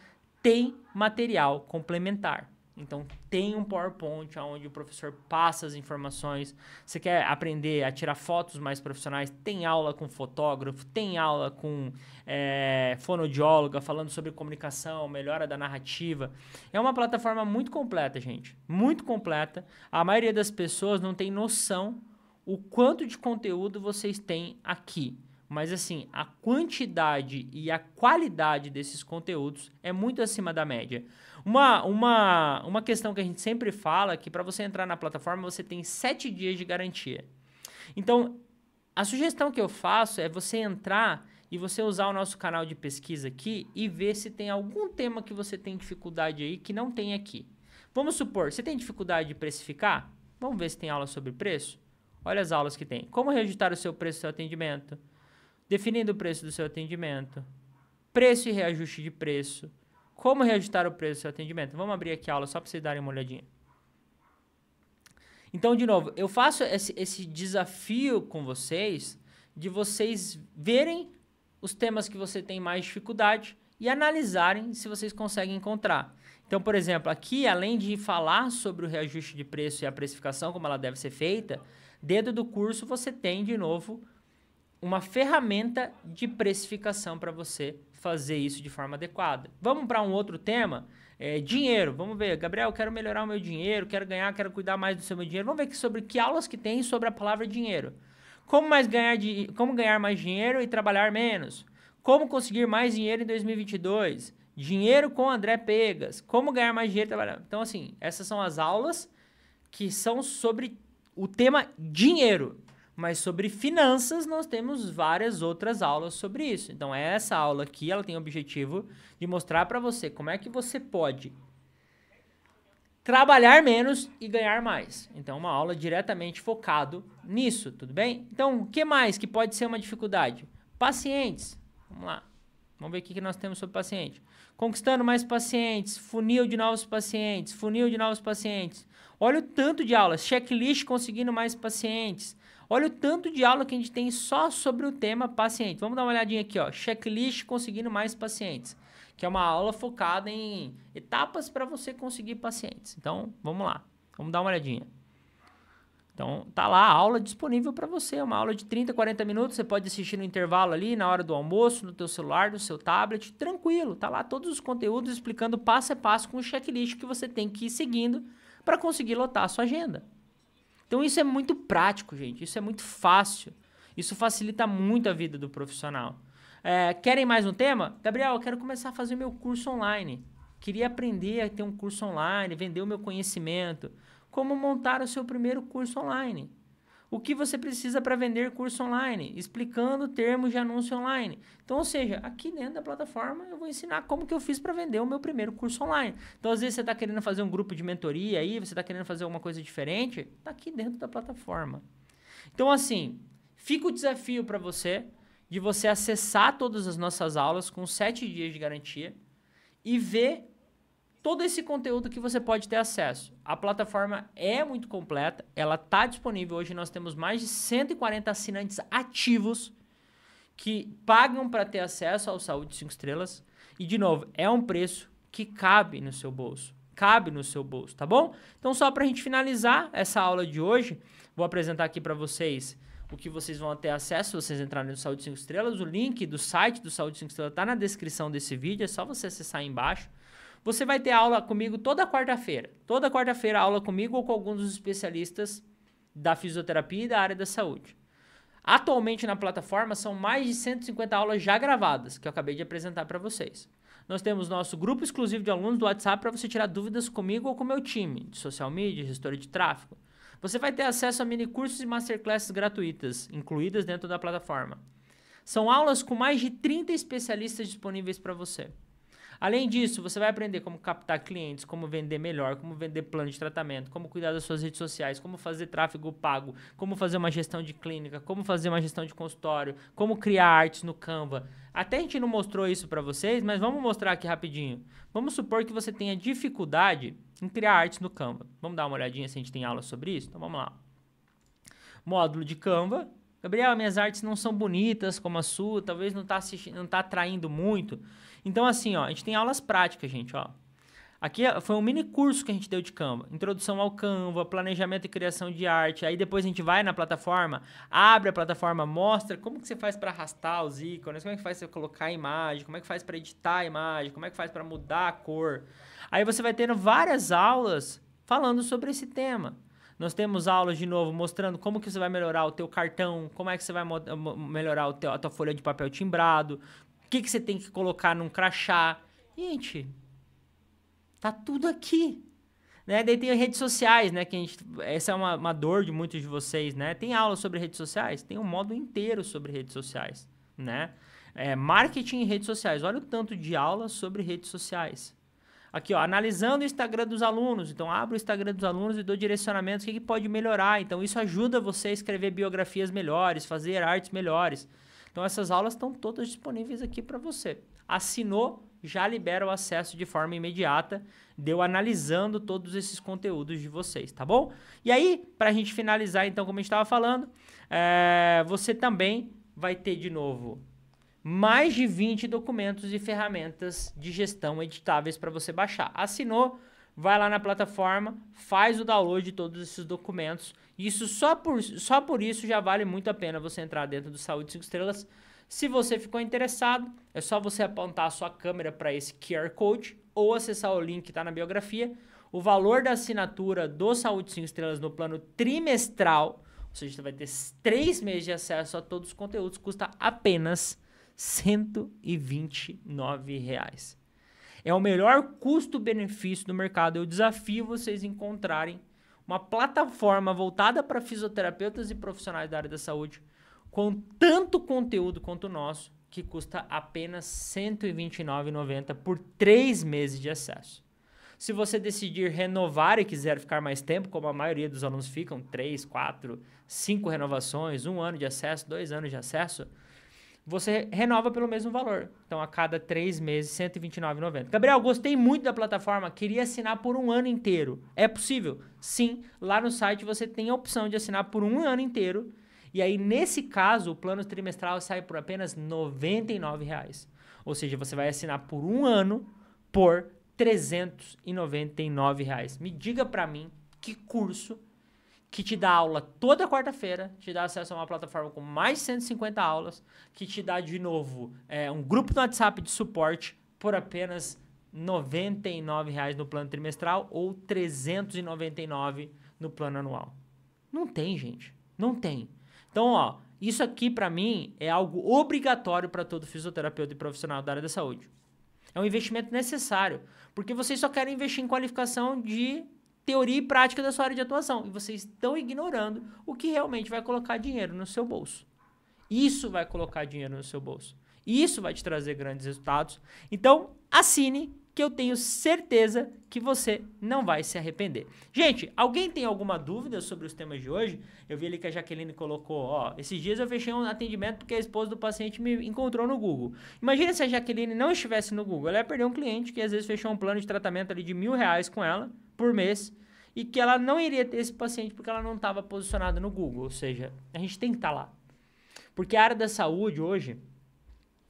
tem material complementar. Então tem um PowerPoint onde o professor passa as informações. Você quer aprender a tirar fotos mais profissionais? Tem aula com fotógrafo, tem aula com é, eh, fonodióloga falando sobre comunicação, melhora da narrativa. É uma plataforma muito completa, gente. Muito completa. A maioria das pessoas não tem noção o quanto de conteúdo vocês têm aqui mas assim, a quantidade e a qualidade desses conteúdos é muito acima da média. Uma, uma, uma questão que a gente sempre fala é que para você entrar na plataforma você tem 7 dias de garantia. Então, a sugestão que eu faço é você entrar e você usar o nosso canal de pesquisa aqui e ver se tem algum tema que você tem dificuldade aí que não tem aqui. Vamos supor, você tem dificuldade de precificar? Vamos ver se tem aula sobre preço? Olha as aulas que tem. Como registrar o seu preço e seu atendimento? definindo o preço do seu atendimento, preço e reajuste de preço, como reajustar o preço do seu atendimento. Vamos abrir aqui a aula só para vocês darem uma olhadinha. Então, de novo, eu faço esse, esse desafio com vocês de vocês verem os temas que você tem mais dificuldade e analisarem se vocês conseguem encontrar. Então, por exemplo, aqui, além de falar sobre o reajuste de preço e a precificação, como ela deve ser feita, dentro do curso você tem, de novo, uma ferramenta de precificação para você fazer isso de forma adequada. Vamos para um outro tema? É, dinheiro, vamos ver. Gabriel, quero melhorar o meu dinheiro, quero ganhar, quero cuidar mais do seu meu dinheiro. Vamos ver sobre que aulas que tem sobre a palavra dinheiro. Como, mais ganhar, di como ganhar mais dinheiro e trabalhar menos? Como conseguir mais dinheiro em 2022? Dinheiro com André Pegas. Como ganhar mais dinheiro trabalhando. Então, assim, essas são as aulas que são sobre o tema dinheiro. Mas sobre finanças, nós temos várias outras aulas sobre isso. Então, é essa aula aqui, ela tem o objetivo de mostrar para você como é que você pode trabalhar menos e ganhar mais. Então, uma aula diretamente focado nisso, tudo bem? Então, o que mais que pode ser uma dificuldade? Pacientes. Vamos lá. Vamos ver o que, que nós temos sobre paciente. Conquistando mais pacientes, funil de novos pacientes, funil de novos pacientes. Olha o tanto de aulas, checklist conseguindo mais pacientes, Olha o tanto de aula que a gente tem só sobre o tema paciente. Vamos dar uma olhadinha aqui, ó. Checklist conseguindo mais pacientes. Que é uma aula focada em etapas para você conseguir pacientes. Então, vamos lá. Vamos dar uma olhadinha. Então, tá lá a aula disponível para você, é uma aula de 30, 40 minutos, você pode assistir no intervalo ali, na hora do almoço, no teu celular, no seu tablet, tranquilo. Tá lá todos os conteúdos explicando passo a passo com o checklist que você tem que ir seguindo para conseguir lotar a sua agenda. Então isso é muito prático, gente. Isso é muito fácil. Isso facilita muito a vida do profissional. É, querem mais um tema? Gabriel, eu quero começar a fazer meu curso online. Queria aprender a ter um curso online, vender o meu conhecimento. Como montar o seu primeiro curso online? o que você precisa para vender curso online, explicando termos de anúncio online. Então, ou seja, aqui dentro da plataforma eu vou ensinar como que eu fiz para vender o meu primeiro curso online. Então, às vezes você está querendo fazer um grupo de mentoria aí, você está querendo fazer alguma coisa diferente, está aqui dentro da plataforma. Então, assim, fica o desafio para você de você acessar todas as nossas aulas com sete dias de garantia e ver todo esse conteúdo que você pode ter acesso. A plataforma é muito completa, ela está disponível hoje. Nós temos mais de 140 assinantes ativos que pagam para ter acesso ao Saúde 5 Estrelas. E, de novo, é um preço que cabe no seu bolso. Cabe no seu bolso, tá bom? Então, só para a gente finalizar essa aula de hoje, vou apresentar aqui para vocês o que vocês vão ter acesso se vocês entrarem no Saúde 5 Estrelas. O link do site do Saúde 5 Estrelas está na descrição desse vídeo, é só você acessar aí embaixo. Você vai ter aula comigo toda quarta-feira. Toda quarta-feira, aula comigo ou com algum dos especialistas da fisioterapia e da área da saúde. Atualmente na plataforma são mais de 150 aulas já gravadas, que eu acabei de apresentar para vocês. Nós temos nosso grupo exclusivo de alunos do WhatsApp para você tirar dúvidas comigo ou com o meu time, de social media, gestora de tráfego. Você vai ter acesso a mini cursos e masterclasses gratuitas, incluídas dentro da plataforma. São aulas com mais de 30 especialistas disponíveis para você. Além disso, você vai aprender como captar clientes, como vender melhor, como vender plano de tratamento, como cuidar das suas redes sociais, como fazer tráfego pago, como fazer uma gestão de clínica, como fazer uma gestão de consultório, como criar artes no Canva. Até a gente não mostrou isso para vocês, mas vamos mostrar aqui rapidinho. Vamos supor que você tenha dificuldade em criar artes no Canva. Vamos dar uma olhadinha se a gente tem aula sobre isso? Então vamos lá. Módulo de Canva, Gabriel, minhas artes não são bonitas como a sua, talvez não está tá atraindo muito. Então, assim, ó, a gente tem aulas práticas, gente, ó. Aqui foi um mini curso que a gente deu de Canva. Introdução ao Canva, planejamento e criação de arte. Aí depois a gente vai na plataforma, abre a plataforma, mostra como que você faz para arrastar os ícones, como é que faz para colocar a imagem, como é que faz para editar a imagem, como é que faz para mudar a cor. Aí você vai tendo várias aulas falando sobre esse tema. Nós temos aulas de novo mostrando como que você vai melhorar o teu cartão, como é que você vai melhorar o teu, a tua folha de papel timbrado, que, que você tem que colocar num crachá. Gente, tá tudo aqui. Né? Daí tem as redes sociais, né? Que a gente, essa é uma, uma dor de muitos de vocês, né? Tem aula sobre redes sociais? Tem um módulo inteiro sobre redes sociais, né? É, marketing em redes sociais. Olha o tanto de aula sobre redes sociais. Aqui, ó, analisando o Instagram dos alunos. Então, abro o Instagram dos alunos e dou direcionamentos. O que, que pode melhorar? Então, isso ajuda você a escrever biografias melhores, fazer artes melhores. Então essas aulas estão todas disponíveis aqui para você. Assinou, já libera o acesso de forma imediata, deu analisando todos esses conteúdos de vocês, tá bom? E aí, para a gente finalizar, então, como a gente estava falando, é, você também vai ter de novo mais de 20 documentos e ferramentas de gestão editáveis para você baixar. Assinou, vai lá na plataforma, faz o download de todos esses documentos. Isso só por, só por isso já vale muito a pena você entrar dentro do Saúde 5 Estrelas. Se você ficou interessado, é só você apontar a sua câmera para esse QR Code ou acessar o link que está na biografia. O valor da assinatura do Saúde 5 Estrelas no plano trimestral, ou seja, você vai ter três meses de acesso a todos os conteúdos, custa apenas R$ 129. Reais. É o melhor custo-benefício do mercado. Eu desafio vocês encontrarem uma plataforma voltada para fisioterapeutas e profissionais da área da saúde com tanto conteúdo quanto o nosso, que custa apenas R$ 129,90 por três meses de acesso. Se você decidir renovar e quiser ficar mais tempo, como a maioria dos alunos ficam, três, quatro, cinco renovações, um ano de acesso, dois anos de acesso, você renova pelo mesmo valor. Então, a cada três meses, R$ 129,90. Gabriel, gostei muito da plataforma, queria assinar por um ano inteiro. É possível? Sim, lá no site você tem a opção de assinar por um ano inteiro. E aí, nesse caso, o plano trimestral sai por apenas R$ 99,00. Ou seja, você vai assinar por um ano por R$ 399,00. Me diga para mim que curso que te dá aula toda quarta-feira, te dá acesso a uma plataforma com mais 150 aulas, que te dá de novo é, um grupo no WhatsApp de suporte por apenas R$ 99,00 no plano trimestral ou R$ 399 no plano anual. Não tem, gente. Não tem. Então, ó, isso aqui para mim é algo obrigatório para todo fisioterapeuta e profissional da área da saúde. É um investimento necessário, porque vocês só querem investir em qualificação de teoria e prática da sua área de atuação. E vocês estão ignorando o que realmente vai colocar dinheiro no seu bolso. Isso vai colocar dinheiro no seu bolso. Isso vai te trazer grandes resultados. Então, assine que eu tenho certeza que você não vai se arrepender. Gente, alguém tem alguma dúvida sobre os temas de hoje? Eu vi ali que a Jaqueline colocou, ó, esses dias eu fechei um atendimento porque a esposa do paciente me encontrou no Google. Imagina se a Jaqueline não estivesse no Google, ela ia perder um cliente que às vezes fechou um plano de tratamento ali de mil reais com ela, por uhum. mês e que ela não iria ter esse paciente porque ela não estava posicionada no Google. Ou seja, a gente tem que estar tá lá. Porque a área da saúde hoje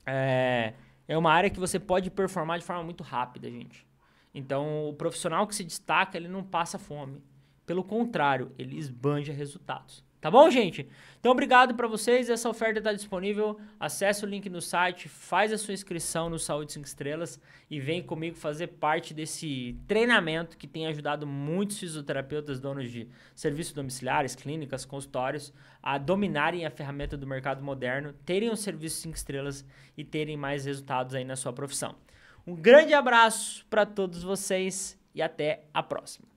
é, é uma área que você pode performar de forma muito rápida, gente. Então, o profissional que se destaca, ele não passa fome. Pelo contrário, ele esbanja resultados. Tá bom, gente? Então, obrigado para vocês. Essa oferta está disponível. Acesse o link no site, faz a sua inscrição no Saúde 5 Estrelas e vem comigo fazer parte desse treinamento que tem ajudado muitos fisioterapeutas, donos de serviços domiciliares, clínicas, consultórios, a dominarem a ferramenta do mercado moderno, terem um serviço 5 estrelas e terem mais resultados aí na sua profissão. Um grande abraço para todos vocês e até a próxima.